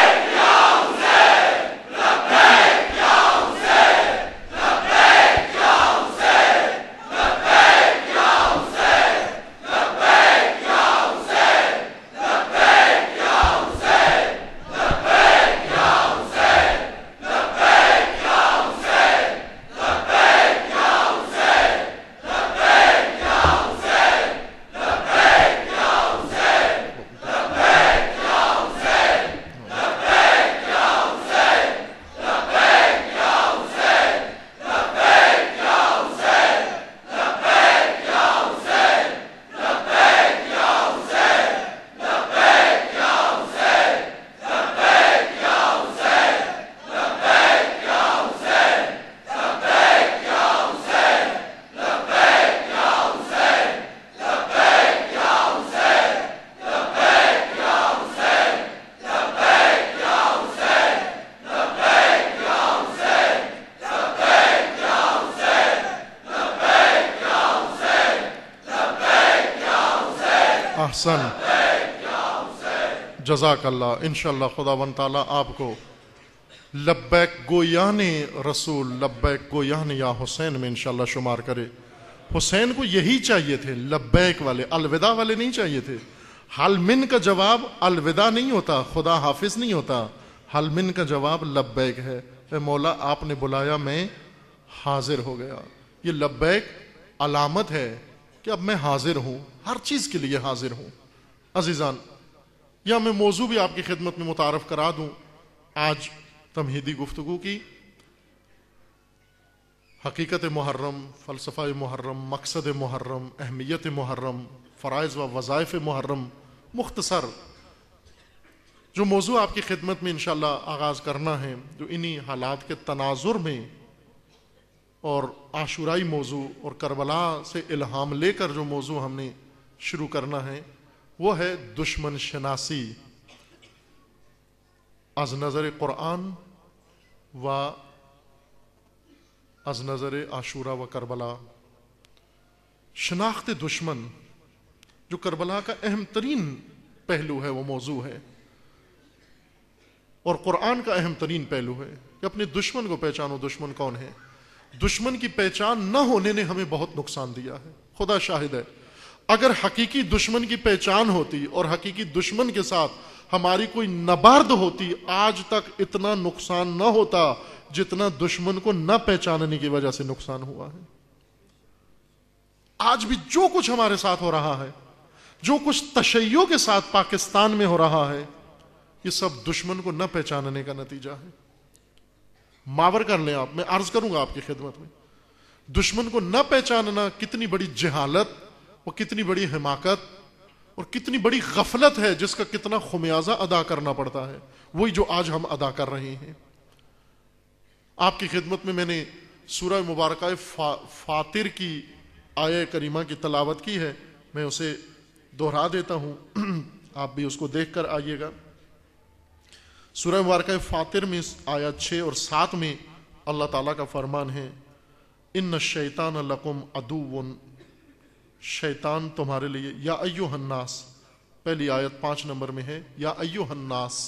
अहसन जजाकल्ला इन खुदा वन ताला आपको लब्बैक गोयान रसूल लब्बैक गोयान या हुसैन में इनशाला शुमार करे हुसैन को यही चाहिए थे लब्बैक वाले अलविदा वाले नहीं चाहिए थे हलमिन का जवाब अलविदा नहीं होता खुदा हाफिज नहीं होता हलमिन का जवाब लब्बैक है ए मौला आपने बुलाया मैं हाजिर हो गया ये लब्बैक अलामत है कि अब मैं हाजिर हूं हर चीज़ के लिए हाजिर हूं अजीज़ान या मैं मौजू भी आपकी खिदमत में मुतारफ़ करा दू आज तमहीदी गुफ्तु की हकीकत मुहर्रम फ़लसफ़ा मुहर्रम मकसद मुहर्रम अहमियत मुहर्रम फ़रज़ व वजायफ मुहर्रम मुख्तसर जो मौजू आपकी खिदमत में इन आगाज़ करना है जो इन्हीं हालात के तनाजुर में और आशुराई मौजू और करबला से इल्हाम लेकर जो मौजू हमने शुरू करना है वो है दुश्मन शनासी अज नज़र क़ुरान व अज नज़र आशूरा व करबला शनाख्त दुश्मन जो करबला का अहम तरीन पहलू है वह मौजू है और क़ुरान का अहम तरीन पहलू है कि अपने दुश्मन को पहचानो दुश्मन कौन है दुश्मन की पहचान न होने ने हमें बहुत नुकसान दिया है खुदा शाहिद है अगर हकीकी दुश्मन की पहचान होती और हकीकी दुश्मन के साथ हमारी कोई नबर्द होती आज तक इतना नुकसान न होता जितना दुश्मन को न पहचानने की वजह से नुकसान हुआ है आज भी जो कुछ हमारे साथ हो रहा है जो कुछ तशैयों के साथ पाकिस्तान में हो रहा है ये सब दुश्मन को न पहचानने का नतीजा है मावर कर लें आप मैं अर्ज करूंगा आपकी खिदमत में दुश्मन को न पहचानना कितनी बड़ी जहालत और कितनी बड़ी हिमाकत और कितनी बड़ी गफलत है जिसका कितना खुमियाजा अदा करना पड़ता है वही जो आज हम अदा कर रहे हैं आपकी खिदमत में मैंने सूरह मुबारक फा, फातिर की आय करीमा की तलावत की है मैं उसे दोहरा देता हूं आप भी उसको देख कर आइएगा सूर्य मुबारक फ़ातिर में आयत छः और सात में अल्लाह ताला का फरमान है इन शैतान लकुम अदुवन शैतान तुम्हारे लिए या अयो हन्नास पहली आयत पाँच नंबर में है या अयो हन्नास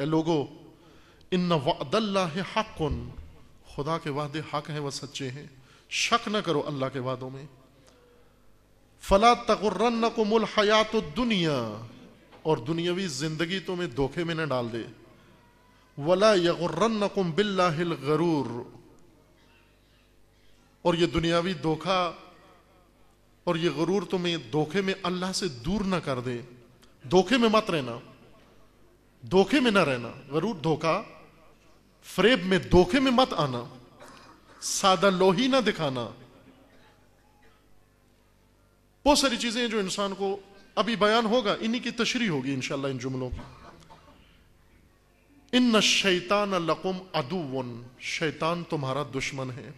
ए लोगो इन वादल्ला है हक़ुन खुदा के वादे हक हैं वह सच्चे हैं शक न करो अल्लाह के वादों में फला तकुर्रन को मुल हयात दुनिया और दुनियावी जिंदगी तुम्हें धोखे में न डाल दे वला यगुर्रकुम बिल्लाहिल गरूर और ये दुनियावी धोखा और ये गरूर तुम्हें धोखे में अल्लाह से दूर ना कर दे धोखे में मत रहना धोखे में ना रहना गरूर धोखा फ्रेब में धोखे में मत आना सादा लोही ना दिखाना बहुत सारी चीजें जो इंसान को अभी बयान होगा इन्हीं की तशरी होगी इंशाल्लाह इन जुमलों की इन न शैतान लकुम अदुवन शैतान तुम्हारा दुश्मन है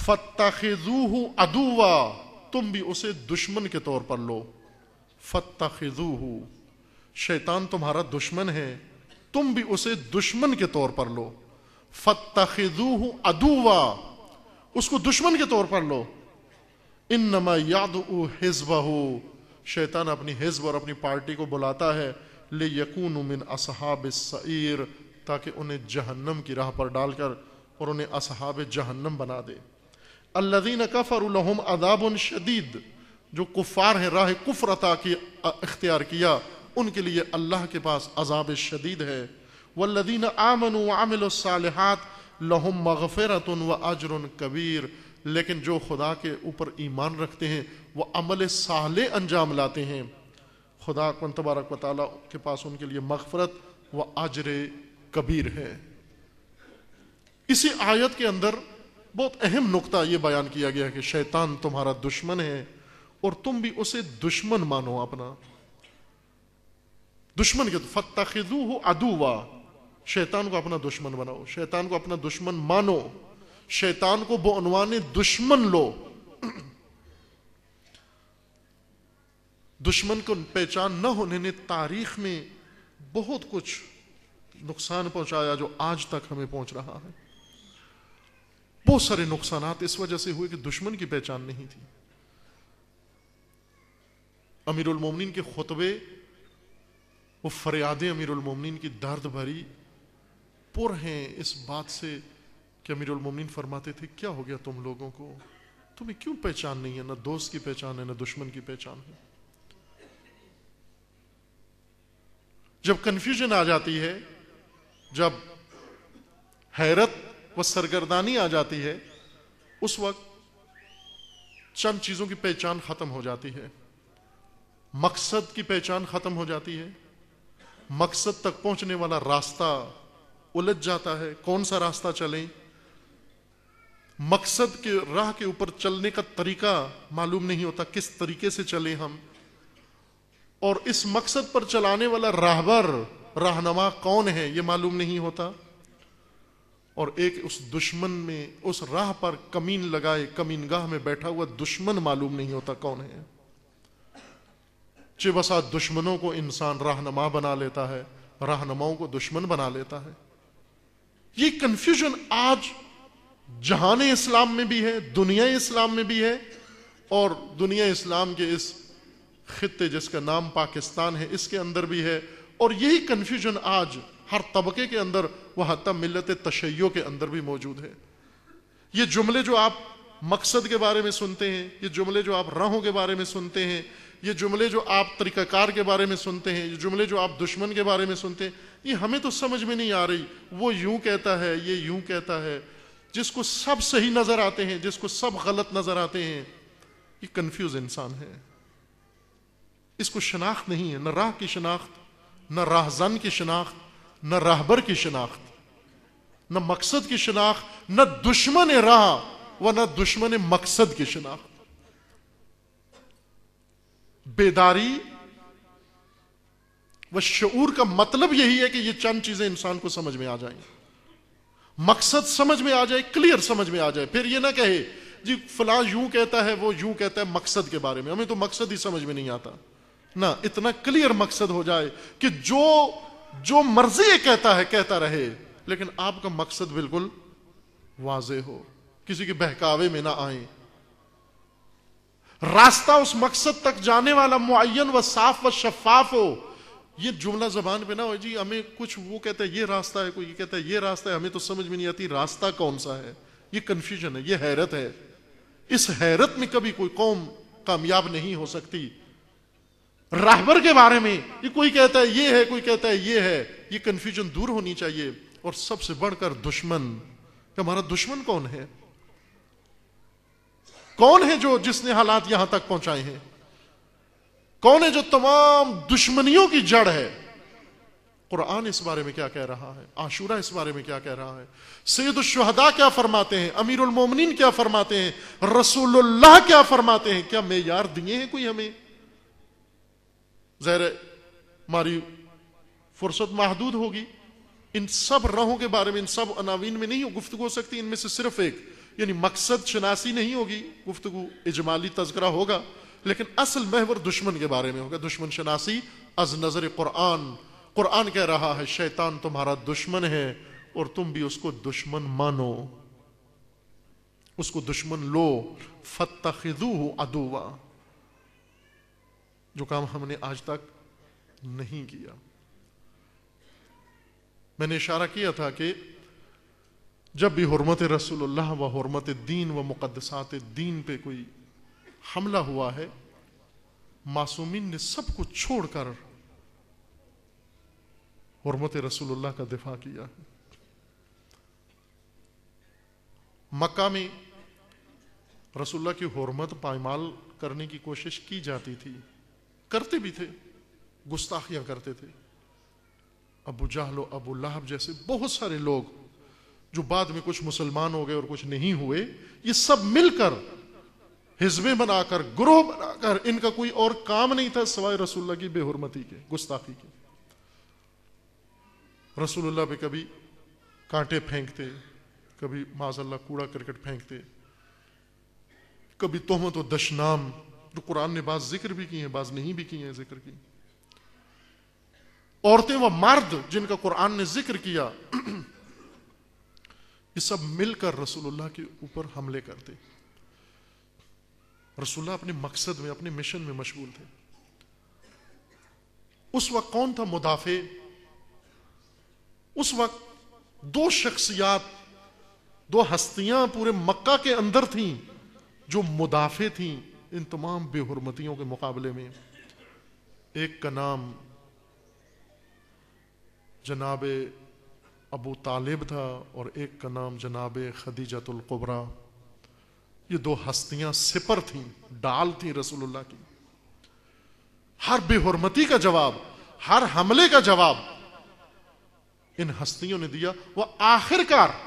फतखूह अदुवा तुम भी उसे दुश्मन के तौर पर लो फतखूह शैतान तुम्हारा दुश्मन है तुम भी उसे दुश्मन के तौर पर लो फतखूह अदुवा उसको दुश्मन के तौर पर लो इन नमा याद शैतान अपनी हिजब और अपनी पार्टी को बुलाता है ले यकून मिन असहाब सईर ताकि उन्हें जहन्नम की राह पर डालकर और उन्हें असहाब जहन्नम बना दे अल्लादीन कफ़रम अदाबन शदीद जो कुफ़ार हैं राह कुफर की इख्तियार किया उनके लिए अल्लाह के पास अजाब शदीद है वल्लदीन आमन आमिलसालहत लहम मगफ़रत व अजर कबीर लेकिन जो खुदा के ऊपर ईमान रखते हैं वह अमल साले अंजाम लाते हैं खुदा कन तबारक वाली के पास उनके लिए मगफरत व आजर कबीर है इसी आयत के अंदर बहुत अहम नुकता यह बयान किया गया है कि शैतान तुम्हारा दुश्मन है और तुम भी उसे दुश्मन मानो अपना दुश्मन के तो फतखू हो अदुवा शैतान को अपना दुश्मन बनाओ शैतान को अपना दुश्मन मानो शैतान को बोनवान दुश्मन लो दुश्मन को पहचान न होने ने तारीख में बहुत कुछ नुकसान पहुंचाया जो आज तक हमें पहुंच रहा है बहुत सारे नुकसान इस वजह से हुए कि दुश्मन की पहचान नहीं थी अमीरुल मोमिन के खुतबे वो फरियादें अमीरुल मोमिन की दर्द भरी पुर हैं इस बात से कि अमीरुल मोमिन फरमाते थे क्या हो गया तुम लोगों को तुम्हें क्यों पहचान नहीं है ना दोस्त की पहचान है ना दुश्मन की पहचान है जब कंफ्यूजन आ जाती है जब हैरत व सरगर्दानी आ जाती है उस वक्त चंद चीज़ों की पहचान ख़त्म हो जाती है मकसद की पहचान ख़त्म हो जाती है मकसद तक पहुंचने वाला रास्ता उलझ जाता है कौन सा रास्ता चले मकसद के राह के ऊपर चलने का तरीका मालूम नहीं होता किस तरीके से चले हम और इस मकसद पर चलाने वाला राहबर रहनमा कौन है यह मालूम नहीं होता और एक उस दुश्मन में उस राह पर कमीन लगाए कमीन गाह में बैठा हुआ दुश्मन मालूम नहीं होता कौन है चिबसा दुश्मनों को इंसान रहनमा बना लेता है रहनमाओं को दुश्मन बना लेता है यह कंफ्यूजन आज जहान इस्लाम में भी है दुनिया इस्लाम में भी है और दुनिया इस्लाम के इस खत्े जिसका नाम पाकिस्तान है इसके अंदर भी है और यही कन्फ्यूजन आज हर तबके के अंदर वह हती मिलत तशैयों के अंदर भी मौजूद है ये जुमले जो आप मकसद के बारे में सुनते हैं ये जुमले जो आप राहों के बारे में सुनते हैं ये जुमले जो आप तरीक़ाकार के बारे में सुनते हैं ये जुमले जो आप दुश्मन के बारे में सुनते हैं ये हमें तो समझ में नहीं आ रही वो यूं कहता है ये यूं कहता है जिसको सब सही नज़र आते हैं जिसको सब गलत नज़र आते हैं ये कन्फ्यूज इंसान है इसको शनाख्त नहीं है न राह की शनाख्त न राहजन की शनाख्त न राहबर की शनाख्त न मकसद की शनाख्त न दुश्मन राह व न दुश्मन मकसद की शनाख्त बेदारी व शूर का मतलब यही है कि ये चंद चीजें इंसान को समझ में आ जाए मकसद समझ में आ जाए क्लियर समझ में आ जाए फिर ये ना कहे जी फलां यूं कहता है वो यूं कहता है मकसद के बारे में हमें तो मकसद ही समझ में नहीं आता ना इतना क्लियर मकसद हो जाए कि जो जो मर्जी ये कहता है कहता रहे लेकिन आपका मकसद बिल्कुल वाजे हो किसी के बहकावे में ना आए रास्ता उस मकसद तक जाने वाला मुआयन व साफ व शफाफ हो ये जुमला जबान पे ना हो जी हमें कुछ वो कहता है ये रास्ता है कोई ये कहता है ये रास्ता है हमें तो समझ में नहीं आती रास्ता कौन सा है ये कंफ्यूजन है ये हैरत है इस हैरत में कभी कोई कौम कामयाब नहीं हो सकती राहबर के बारे में ये कोई कहता है ये है कोई कहता है ये है ये कंफ्यूजन दूर होनी चाहिए और सबसे बढ़कर दुश्मन हमारा दुश्मन कौन है कौन है जो जिसने हालात यहां तक पहुंचाए हैं कौन है जो तमाम दुश्मनियों की जड़ है कुरान इस बारे में क्या कह रहा है आशूरा इस बारे में क्या कह रहा है सैद शहदा क्या फरमाते हैं अमीर उलमोमिन क्या फरमाते हैं रसूलुल्लाह क्या फरमाते हैं क्या मैं यार दिए हैं कोई हमें ज़हर हमारी फुर्सत महदूद होगी इन सब राहों के बारे में इन सब अनावीन में नहीं गुफ्तु हो सकती इनमें से सिर्फ एक यानी मकसद शनासी नहीं होगी गुफ्तु इजमाली तस्करा होगा लेकिन असल महवर दुश्मन के बारे में होगा दुश्मन शनासी अज नजर कुरआन कुरआन कह रहा है शैतान तुम्हारा दुश्मन है और तुम भी उसको दुश्मन मानो उसको दुश्मन लो फतखिदू अदुआ जो काम हमने आज तक नहीं किया मैंने इशारा किया था कि जब भी हरमत रसूलुल्लाह व हरमत दीन व मुकदसात दीन पे कोई हमला हुआ है मासूमिन ने सब कुछ छोड़कर हरमत रसूलुल्लाह का दिफा किया है मक्का में रसुल्ला की हरमत पायमाल करने की कोशिश की जाती थी करते भी थे गुस्ताखियां करते थे अबू जहलो अबू लहब जैसे बहुत सारे लोग जो बाद में कुछ मुसलमान हो गए और कुछ नहीं हुए ये सब मिलकर हिजबे बनाकर ग्रोह बनाकर इनका कोई और काम नहीं था सवाए रसुल्ला की बेहरमती के गुस्ताखी के रसूलुल्लाह पे कभी कांटे फेंकते कभी माजल्ला कूड़ा करकट फेंकते कभी तोहमत दशनाम जो तो कुरान ने बाज जिक्र भी किए हैं बाज नहीं भी किए है जिक्र की औरतें व मर्द जिनका कुरान ने जिक्र किया ये सब मिलकर रसूलुल्लाह के ऊपर हमले करते रसूलुल्लाह अपने मकसद में अपने मिशन में मशगूल थे उस वक्त कौन था मुदाफे उस वक्त दो शख्सियात दो हस्तियां पूरे मक्का के अंदर थीं जो मुदाफे थीं इन तमाम बेहरमतियों के मुकाबले में एक का नाम जनाब अबू तालिब था और एक का नाम जनाब खदीजतुल्कुबरा ये दो हस्तियां सिपर थीं डाल थी रसूलुल्लाह की हर बेहरमती का जवाब हर हमले का जवाब इन हस्तियों ने दिया वह आखिरकार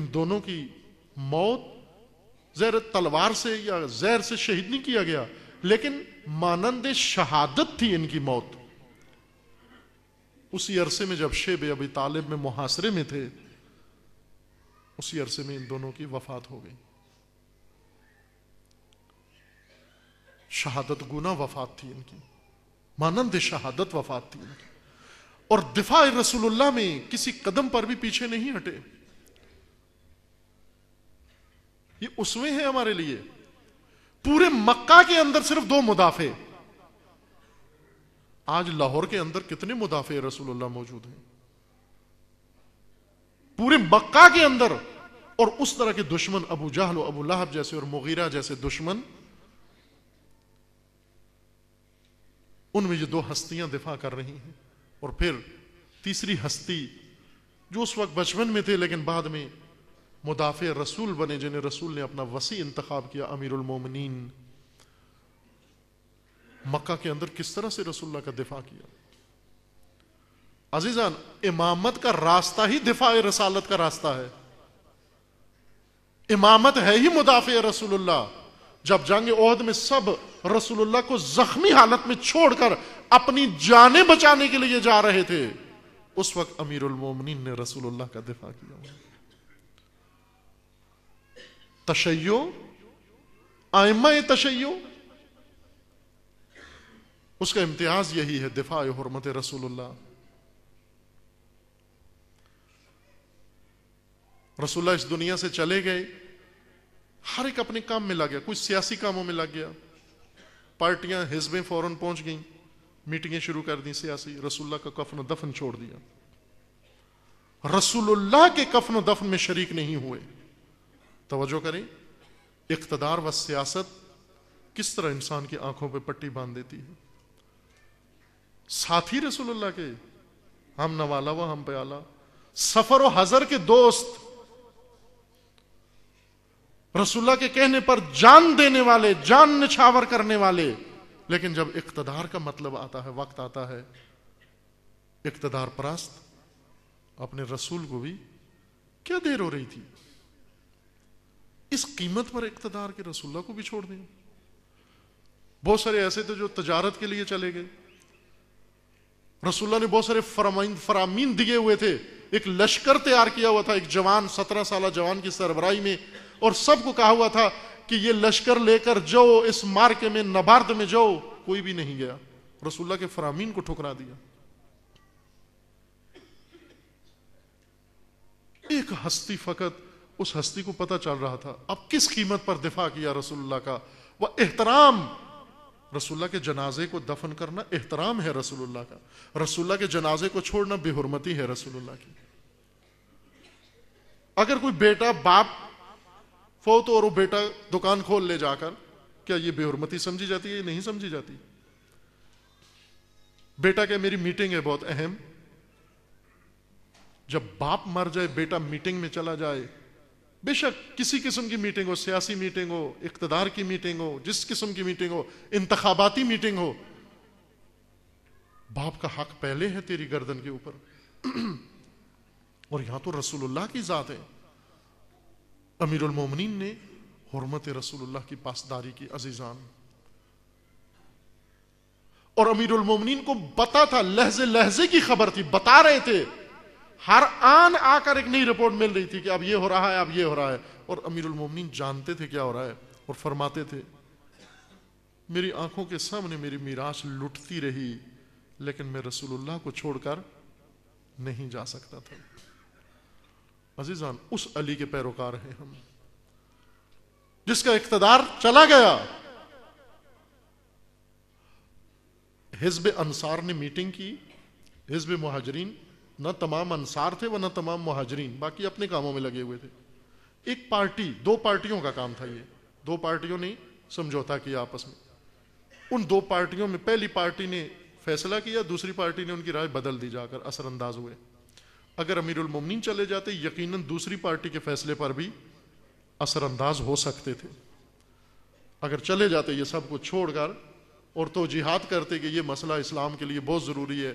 इन दोनों की मौत जहर तलवार से या जहर से शहीद नहीं किया गया लेकिन मानंद शहादत थी इनकी मौत उसी अरसे में जब शेब अभी तालिब में मुहासरे में थे उसी अरसे में इन दोनों की वफात हो गई शहादत गुना वफात थी इनकी मानंद शहादत वफात थी इनकी और दिफा रसूलुल्लाह में किसी कदम पर भी पीछे नहीं हटे ये उसमें है हमारे लिए पूरे मक्का के अंदर सिर्फ दो मुदाफे आज लाहौर के अंदर कितने मुदाफे रसूलुल्लाह मौजूद हैं पूरे मक्का के अंदर और उस तरह के दुश्मन अबू जहल अबू लहब जैसे और मुगीरा जैसे दुश्मन उनमें ये दो हस्तियां दिफा कर रही हैं और फिर तीसरी हस्ती जो उस वक्त बचपन में थे लेकिन बाद में मुदाफ़ रसूल बने जिन्हें रसूल ने अपना वसी इंतखब किया अमीरमिन मक्का के अंदर किस तरह से रसुल्ला का दिफा किया अजीजान इमामत का रास्ता ही दिफा रसालत का रास्ता है इमामत है ही मुदाफे रसूलुल्लाह जब जंग ओहद में सब रसूलुल्लाह को जख्मी हालत में छोड़कर अपनी जाने बचाने के लिए जा रहे थे उस वक्त अमीरुल मोमिन ने रसूलुल्लाह का दिफा किया तशैयो आयमा तशयो उसका इम्तियाज यही है दिफा हरमत रसूलुल्लाह रसूल्ला इस दुनिया से चले गए हर एक अपने काम में लग गया कुछ सियासी कामों में लग गया पार्टियां हिजबें फौरन पहुंच गईं मीटिंगें शुरू कर दी सियासी रसूल्ला का कफन दफन छोड़ दिया रसूलुल्लाह के कफन दफन में शरीक नहीं हुए तोज्जो करें इकतदार व सियासत किस तरह इंसान की आंखों पर पट्टी बांध देती है साथी रसूलुल्लाह के हम नवाला व हम प्याला सफर और हजर के दोस्त रसुल्ला के कहने पर जान देने वाले जान निछावर करने वाले लेकिन जब इकतदार का मतलब आता है वक्त आता है इकतदार परास्त अपने रसूल को भी क्या देर हो रही थी इस कीमत पर इकतदार के रसुल्ला को भी छोड़ दें बहुत सारे ऐसे थे जो तजारत के लिए चले गए रसुल्ला ने बहुत सारे फरामीन फरामीन दिए हुए थे एक लश्कर तैयार किया हुआ था एक जवान सत्रह साल जवान की सरबराई में और सबको कहा हुआ था कि ये लश्कर लेकर जाओ इस मार्के में नबार्द में जाओ कोई भी नहीं गया रसुल्ला के फरामीन को ठुकरा दिया एक हस्ती फकत उस हस्ती को पता चल रहा था अब किस कीमत पर दिफा किया रसुल्ला का वह एहतराम रसुल्ला के जनाजे को दफन करना एहतराम है रसुल्ला का रसुल्ला के जनाजे को छोड़ना बेहरमती है रसुल्ला की अगर कोई बेटा बाप फौत तो और वो बेटा दुकान खोल ले जाकर क्या ये बेहरमती समझी जाती है नहीं समझी जाती बेटा क्या मेरी मीटिंग है बहुत अहम जब बाप मर जाए बेटा मीटिंग में चला जाए बेशक किसी किस्म की मीटिंग हो सियासी मीटिंग हो इकतदार की मीटिंग हो जिस किस्म की मीटिंग हो इंतखाबाती मीटिंग हो बाप का हक पहले है तेरी गर्दन के ऊपर और यहां तो रसूलुल्लाह की जात है अमीरुल मोमिनीन ने हरमत रसूलुल्लाह की पासदारी की अजीजान और अमीरुल मोमिनीन को पता था लहजे लहजे की खबर थी बता रहे थे हर आन आकर एक नई रिपोर्ट मिल रही थी कि अब ये हो रहा है अब ये हो रहा है और अमीर उलमोमिन जानते थे क्या हो रहा है और फरमाते थे मेरी आंखों के सामने मेरी मीराश लुटती रही लेकिन मैं रसूलुल्लाह को छोड़कर नहीं जा सकता था अजीजान उस अली के पैरोकार हैं हम जिसका इकतदार चला गया हिजब अंसार ने मीटिंग की हिजब महाजरीन न तमाम अनसार थे व न तमाम महाजरीन बाकी अपने कामों में लगे हुए थे एक पार्टी दो पार्टियों का काम था ये दो पार्टियों ने समझौता किया आपस में उन दो पार्टियों में पहली पार्टी ने फैसला किया दूसरी पार्टी ने उनकी राय बदल दी जाकर असरअंदाज हुए अगर अमीरुल मोमिन चले जाते यकीनन दूसरी पार्टी के फैसले पर भी असरअंदाज हो सकते थे अगर चले जाते ये सब कुछ छोड़कर और तो जिहाद करते कि ये मसला इस्लाम के लिए बहुत ज़रूरी है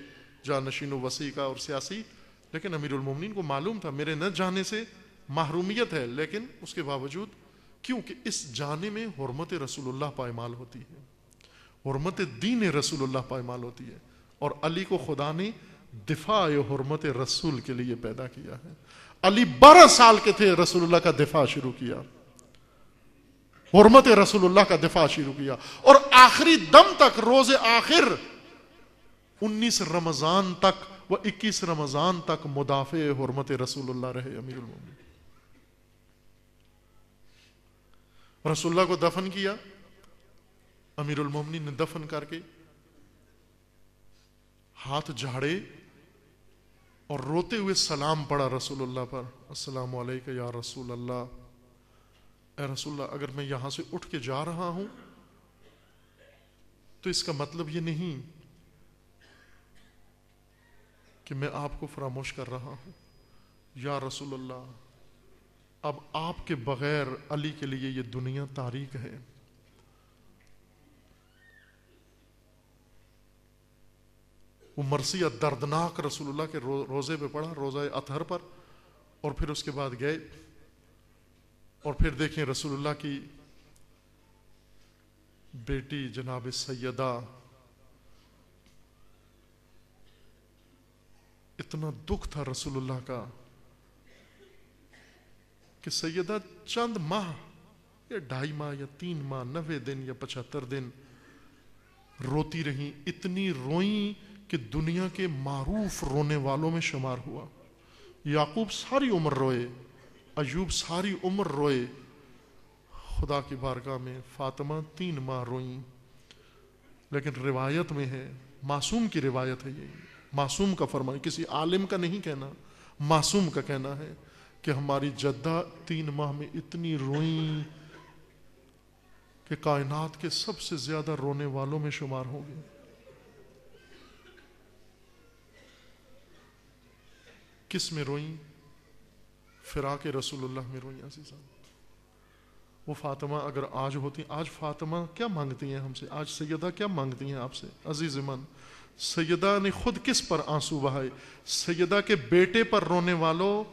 नशीन वसी का और सियासी लेकिन अमीरमिन को मालूम था मेरे न जाने से माहरूमियत है लेकिन उसके बावजूद क्योंकि इस जाने में हरमत रसूलुल्लाह पायमाल होती है हरमत दीन रसूलुल्लाह पायमाल होती है और अली को खुदा ने दिफा हरमत रसूल के लिए पैदा किया है अली बारह साल के थे रसूलुल्लाह का दिफा शुरू किया हरमत रसूलुल्लाह का दिफा शुरू किया और आखिरी दम तक रोज आखिर 19 रमज़ान तक व इक्कीस रमज़ान तक मुदाफे हरमत रसूल रहे अमीर रसुल्ला को दफन किया अमीर मोमिन ने दफन करके हाथ झाड़े और रोते हुए सलाम पड़ा रसूलुल्लाह पर अस्सलाम वालेकुम या रसूल अल्लाह ए रसूल्ला अगर मैं यहां से उठ के जा रहा हूं तो इसका मतलब ये नहीं कि मैं आपको फरामोश कर रहा हूँ या रसूलल्लाह अब आपके बगैर अली के लिए ये दुनिया तारीख है वो मरसिया दर्दनाक रसूलुल्लाह के रो, रोज़े पे पड़ा रोज़ा अतहर पर और फिर उसके बाद गए और फिर देखें रसूलुल्लाह की बेटी जनाब सैदा इतना दुख था रसूलुल्लाह का कि सैदा चंद माह या ढाई माह या तीन माह नबे दिन या पचहत्तर दिन रोती रही इतनी रोई कि दुनिया के मारूफ रोने वालों में शुमार हुआ याकूब सारी उम्र रोए अयूब सारी उम्र रोए खुदा की बारगाह में फातिमा तीन माह रोई लेकिन रिवायत में है मासूम की रिवायत है यही मासूम का फरमान किसी आलिम का नहीं कहना मासूम का कहना है कि हमारी जद्दा तीन माह में इतनी रोई कि कायनात के सबसे ज्यादा रोने वालों में शुमार हो गए किस में रोई फिराक रसूलुल्लाह में रोई आसी साहब वो फातिमा अगर आज होती आज फातिमा क्या मांगती हैं हमसे आज सैदा क्या मांगती हैं आपसे अजीज मन सैदा ने खुद किस पर आंसू बहाए सैदा के बेटे पर रोने वालों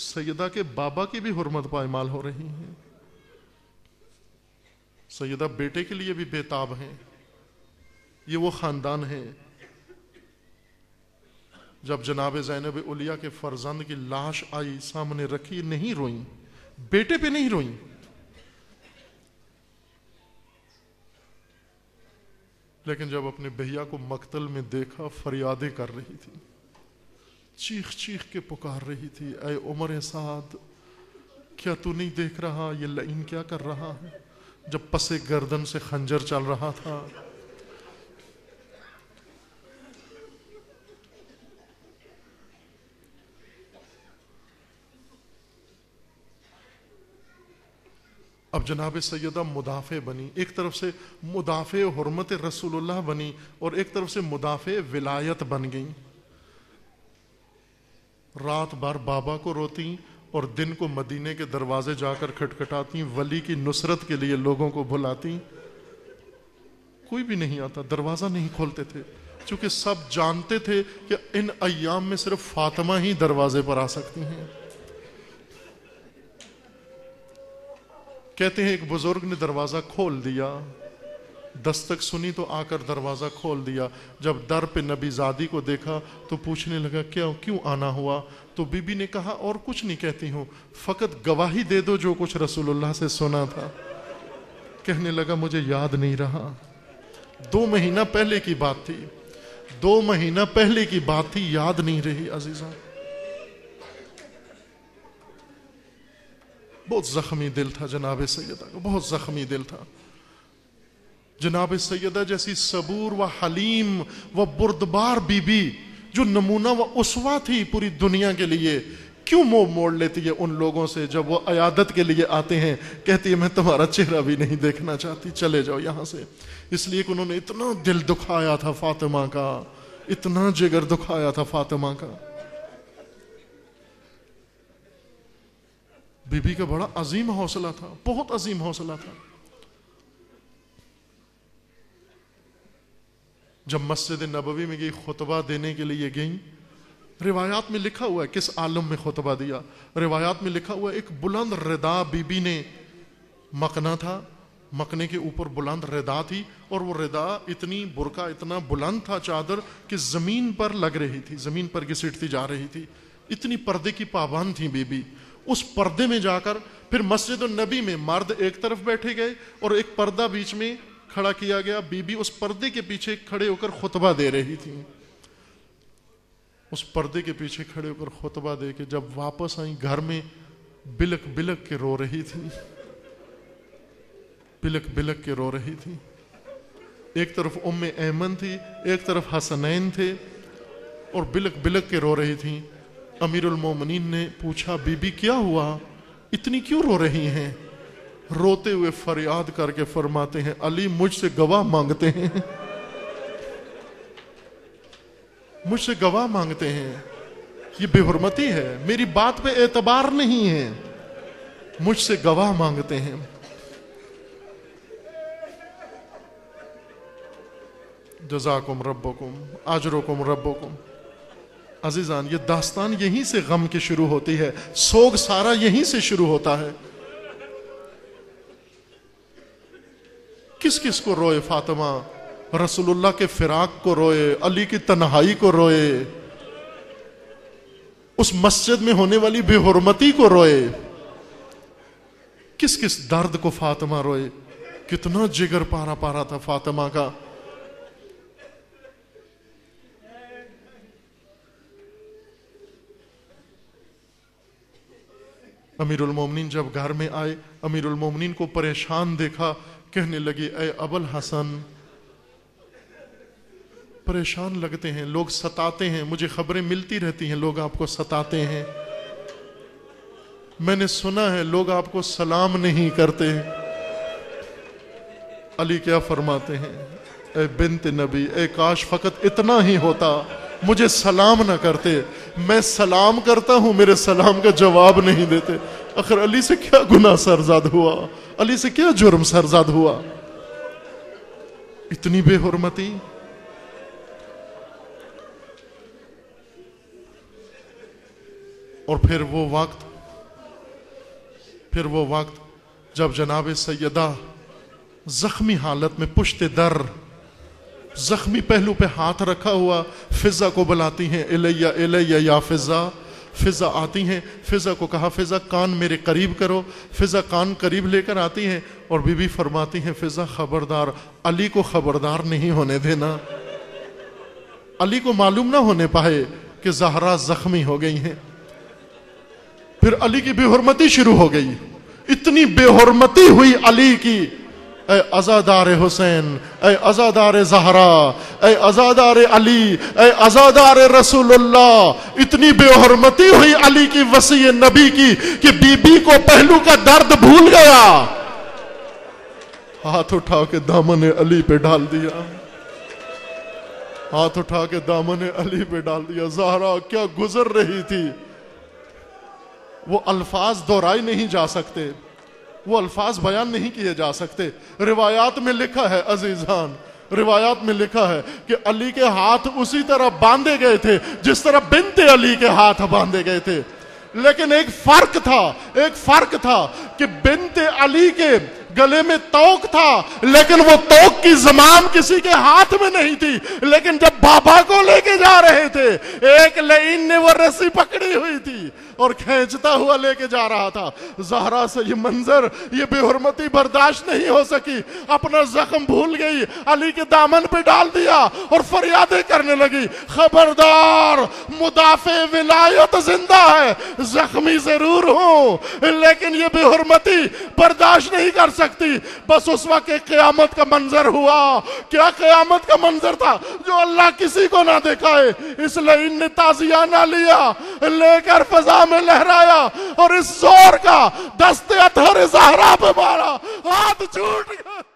सैदा के बाबा की भी हुरमत पायमाल हो रही है सैदा बेटे के लिए भी बेताब हैं ये वो ख़ानदान है जब जनाब जैनब उलिया के फर्जंद की लाश आई सामने रखी नहीं रोई बेटे पे नहीं रोई लेकिन जब अपने भैया को मकतल में देखा फरियादें कर रही थी चीख चीख के पुकार रही थी अय उमर साद क्या तू नहीं देख रहा ये लइन क्या कर रहा है जब पसे गर्दन से खंजर चल रहा था अब जनाब सैदा मुदाफ़े बनी एक तरफ से मुदाफ़े हरमत रसूलुल्लाह बनी और एक तरफ से मुदाफ़े विलायत बन गई रात भर बाबा को रोती और दिन को मदीने के दरवाजे जाकर खटखटाती वली की नुसरत के लिए लोगों को भुलाती कोई भी नहीं आता दरवाज़ा नहीं खोलते थे चूंकि सब जानते थे कि इन अयाम में सिर्फ फातिमा ही दरवाजे पर आ सकती हैं कहते हैं एक बुजुर्ग ने दरवाजा खोल दिया दस्तक सुनी तो आकर दरवाज़ा खोल दिया जब दर पे नबी जादी को देखा तो पूछने लगा क्या क्यों आना हुआ तो बीबी ने कहा और कुछ नहीं कहती हूं फ़कत गवाही दे दो जो कुछ रसूलुल्लाह से सुना था कहने लगा मुझे याद नहीं रहा दो महीना पहले की बात थी दो महीना पहले की बात थी याद नहीं रही अजीज़ा बहुत ज़ख्मी दिल था जनाब सैदा का बहुत ज़ख्मी दिल था जनाब सैदा जैसी सबूर व हलीम व बुरदबार बीबी जो नमूना व उसवा थी पूरी दुनिया के लिए क्यों मोह मोड़ लेती है उन लोगों से जब वो अयादत के लिए आते हैं कहती है मैं तुम्हारा चेहरा भी नहीं देखना चाहती चले जाओ यहां से इसलिए कि उन्होंने इतना दिल दुखाया था फातिमा का इतना जिगर दुखाया था फातिमा का बीबी का बड़ा अजीम हौसला था बहुत अजीम हौसला था जब मस्जिद नबवी में गई खुतबा देने के लिए गई रिवायात में लिखा हुआ है किस आलम में खुतबा दिया रिवायात में लिखा हुआ एक बुलंद रदा बीबी ने मकना था मकने के ऊपर बुलंद रदा थी और वो रदा इतनी बुरका इतना बुलंद था चादर कि ज़मीन पर लग रही थी ज़मीन पर घिसटती जा रही थी इतनी पर्दे की पाबंद थी बीबी उस पर्दे में जाकर फिर मस्जिद नबी में मर्द एक तरफ बैठे गए और एक पर्दा बीच में खड़ा किया गया बीबी उस पर्दे के पीछे खड़े होकर खुतबा दे रही थी उस पर्दे के पीछे खड़े होकर खुतबा दे के जब वापस आई घर में बिलक बिलक के रो रही थी बिलक बिलक के रो रही थी एक तरफ उम्म ऐमन थी एक तरफ हसनैन थे और बिलक बिलक के रो रही थी अमीरुल मोमिनीन ने पूछा बीबी क्या हुआ इतनी क्यों रो रही हैं रोते हुए फरियाद करके फरमाते हैं अली मुझसे गवाह मांगते हैं मुझसे गवाह मांगते हैं ये बेहरमती है मेरी बात पे एतबार नहीं है मुझसे गवाह मांगते हैं जजाकुम रब्बकुम आजरुकुम रब्बकुम अजीज़ान ये दास्तान यहीं से गम की शुरू होती है सोग सारा यहीं से शुरू होता है किस किस को रोए फातिमा रसूलुल्लाह के फिराक को रोए अली की तन्हाई को रोए उस मस्जिद में होने वाली बेहरमती को रोए किस किस दर्द को फातिमा रोए कितना जिगर पारा पारा था फातिमा का अमीरुल मोमिनीन जब घर में आए अमीरुल मोमिनीन को परेशान देखा कहने लगे ए अबल हसन परेशान लगते हैं लोग सताते हैं मुझे खबरें मिलती रहती हैं लोग आपको सताते हैं मैंने सुना है लोग आपको सलाम नहीं करते अली क्या फरमाते हैं ए बिनत नबी ए काश फकत इतना ही होता मुझे सलाम ना करते मैं सलाम करता हूँ मेरे सलाम का जवाब नहीं देते आखिर अली से क्या गुना सरजाद हुआ अली से क्या जुर्म सरजाद हुआ इतनी बेहरमती और फिर वो वक्त फिर वो वक्त जब जनाब सैदा जख्मी हालत में पुश्त दर जख्मी पहलू पे हाथ रखा हुआ फिजा को बुलाती हैं एलैया एलैया या फिजा फिजा आती हैं फिजा को कहा फिजा कान मेरे करीब करो फिजा कान करीब लेकर आती हैं और बीबी फरमाती हैं फिजा खबरदार अली को खबरदार नहीं होने देना अली को मालूम ना होने पाए कि जहरा जख्मी हो गई हैं फिर अली की बेहरमती शुरू हो गई इतनी बेहरमती हुई अली की अजादार हुसैन ए अजादार जहरा ए अजादार अली ए अजादार रसूलुल्लाह इतनी बेहरमती हुई अली की वसी नबी की कि बीबी को पहलू का दर्द भूल गया हाथ उठा के दामन अली पे डाल दिया हाथ उठा के दामन अली पे डाल दिया जहरा क्या गुजर रही थी वो अल्फाज दोहराए नहीं जा सकते वो अल्फाज बयान नहीं किए जा सकते रिवायात में लिखा है अजीजान रिवायात में लिखा है कि अली के हाथ उसी तरह बांधे गए थे जिस तरह बिनते अली के हाथ बांधे गए थे लेकिन एक फर्क था एक फर्क था कि बिनते अली के गले में तोक था लेकिन वो तोक की जमान किसी के हाथ में नहीं थी लेकिन जब बाबा को लेके जा रहे थे एक लईन ने वो रस्सी पकड़ी हुई थी और खेचता हुआ लेके जा रहा था जहरा से ये मंजर ये बेहरमती बर्दाश्त नहीं हो सकी अपना जख्म भूल गई अली के दामन पे डाल दिया और फरियादे करने लगी खबरदार मुदाफे विलायत जिंदा है जख्मी जरूर हूं लेकिन ये बेहरमती बर्दाश्त नहीं कर सकती बस उस वक्त एक क्यामत का मंजर हुआ क्या क्यामत का मंजर था जो अल्लाह किसी को ना देखा है इसलिए इन ना लिया लेकर फजा में लहराया और इस जोर का दस्ते अतहर जहरा पे मारा हाथ छूट गया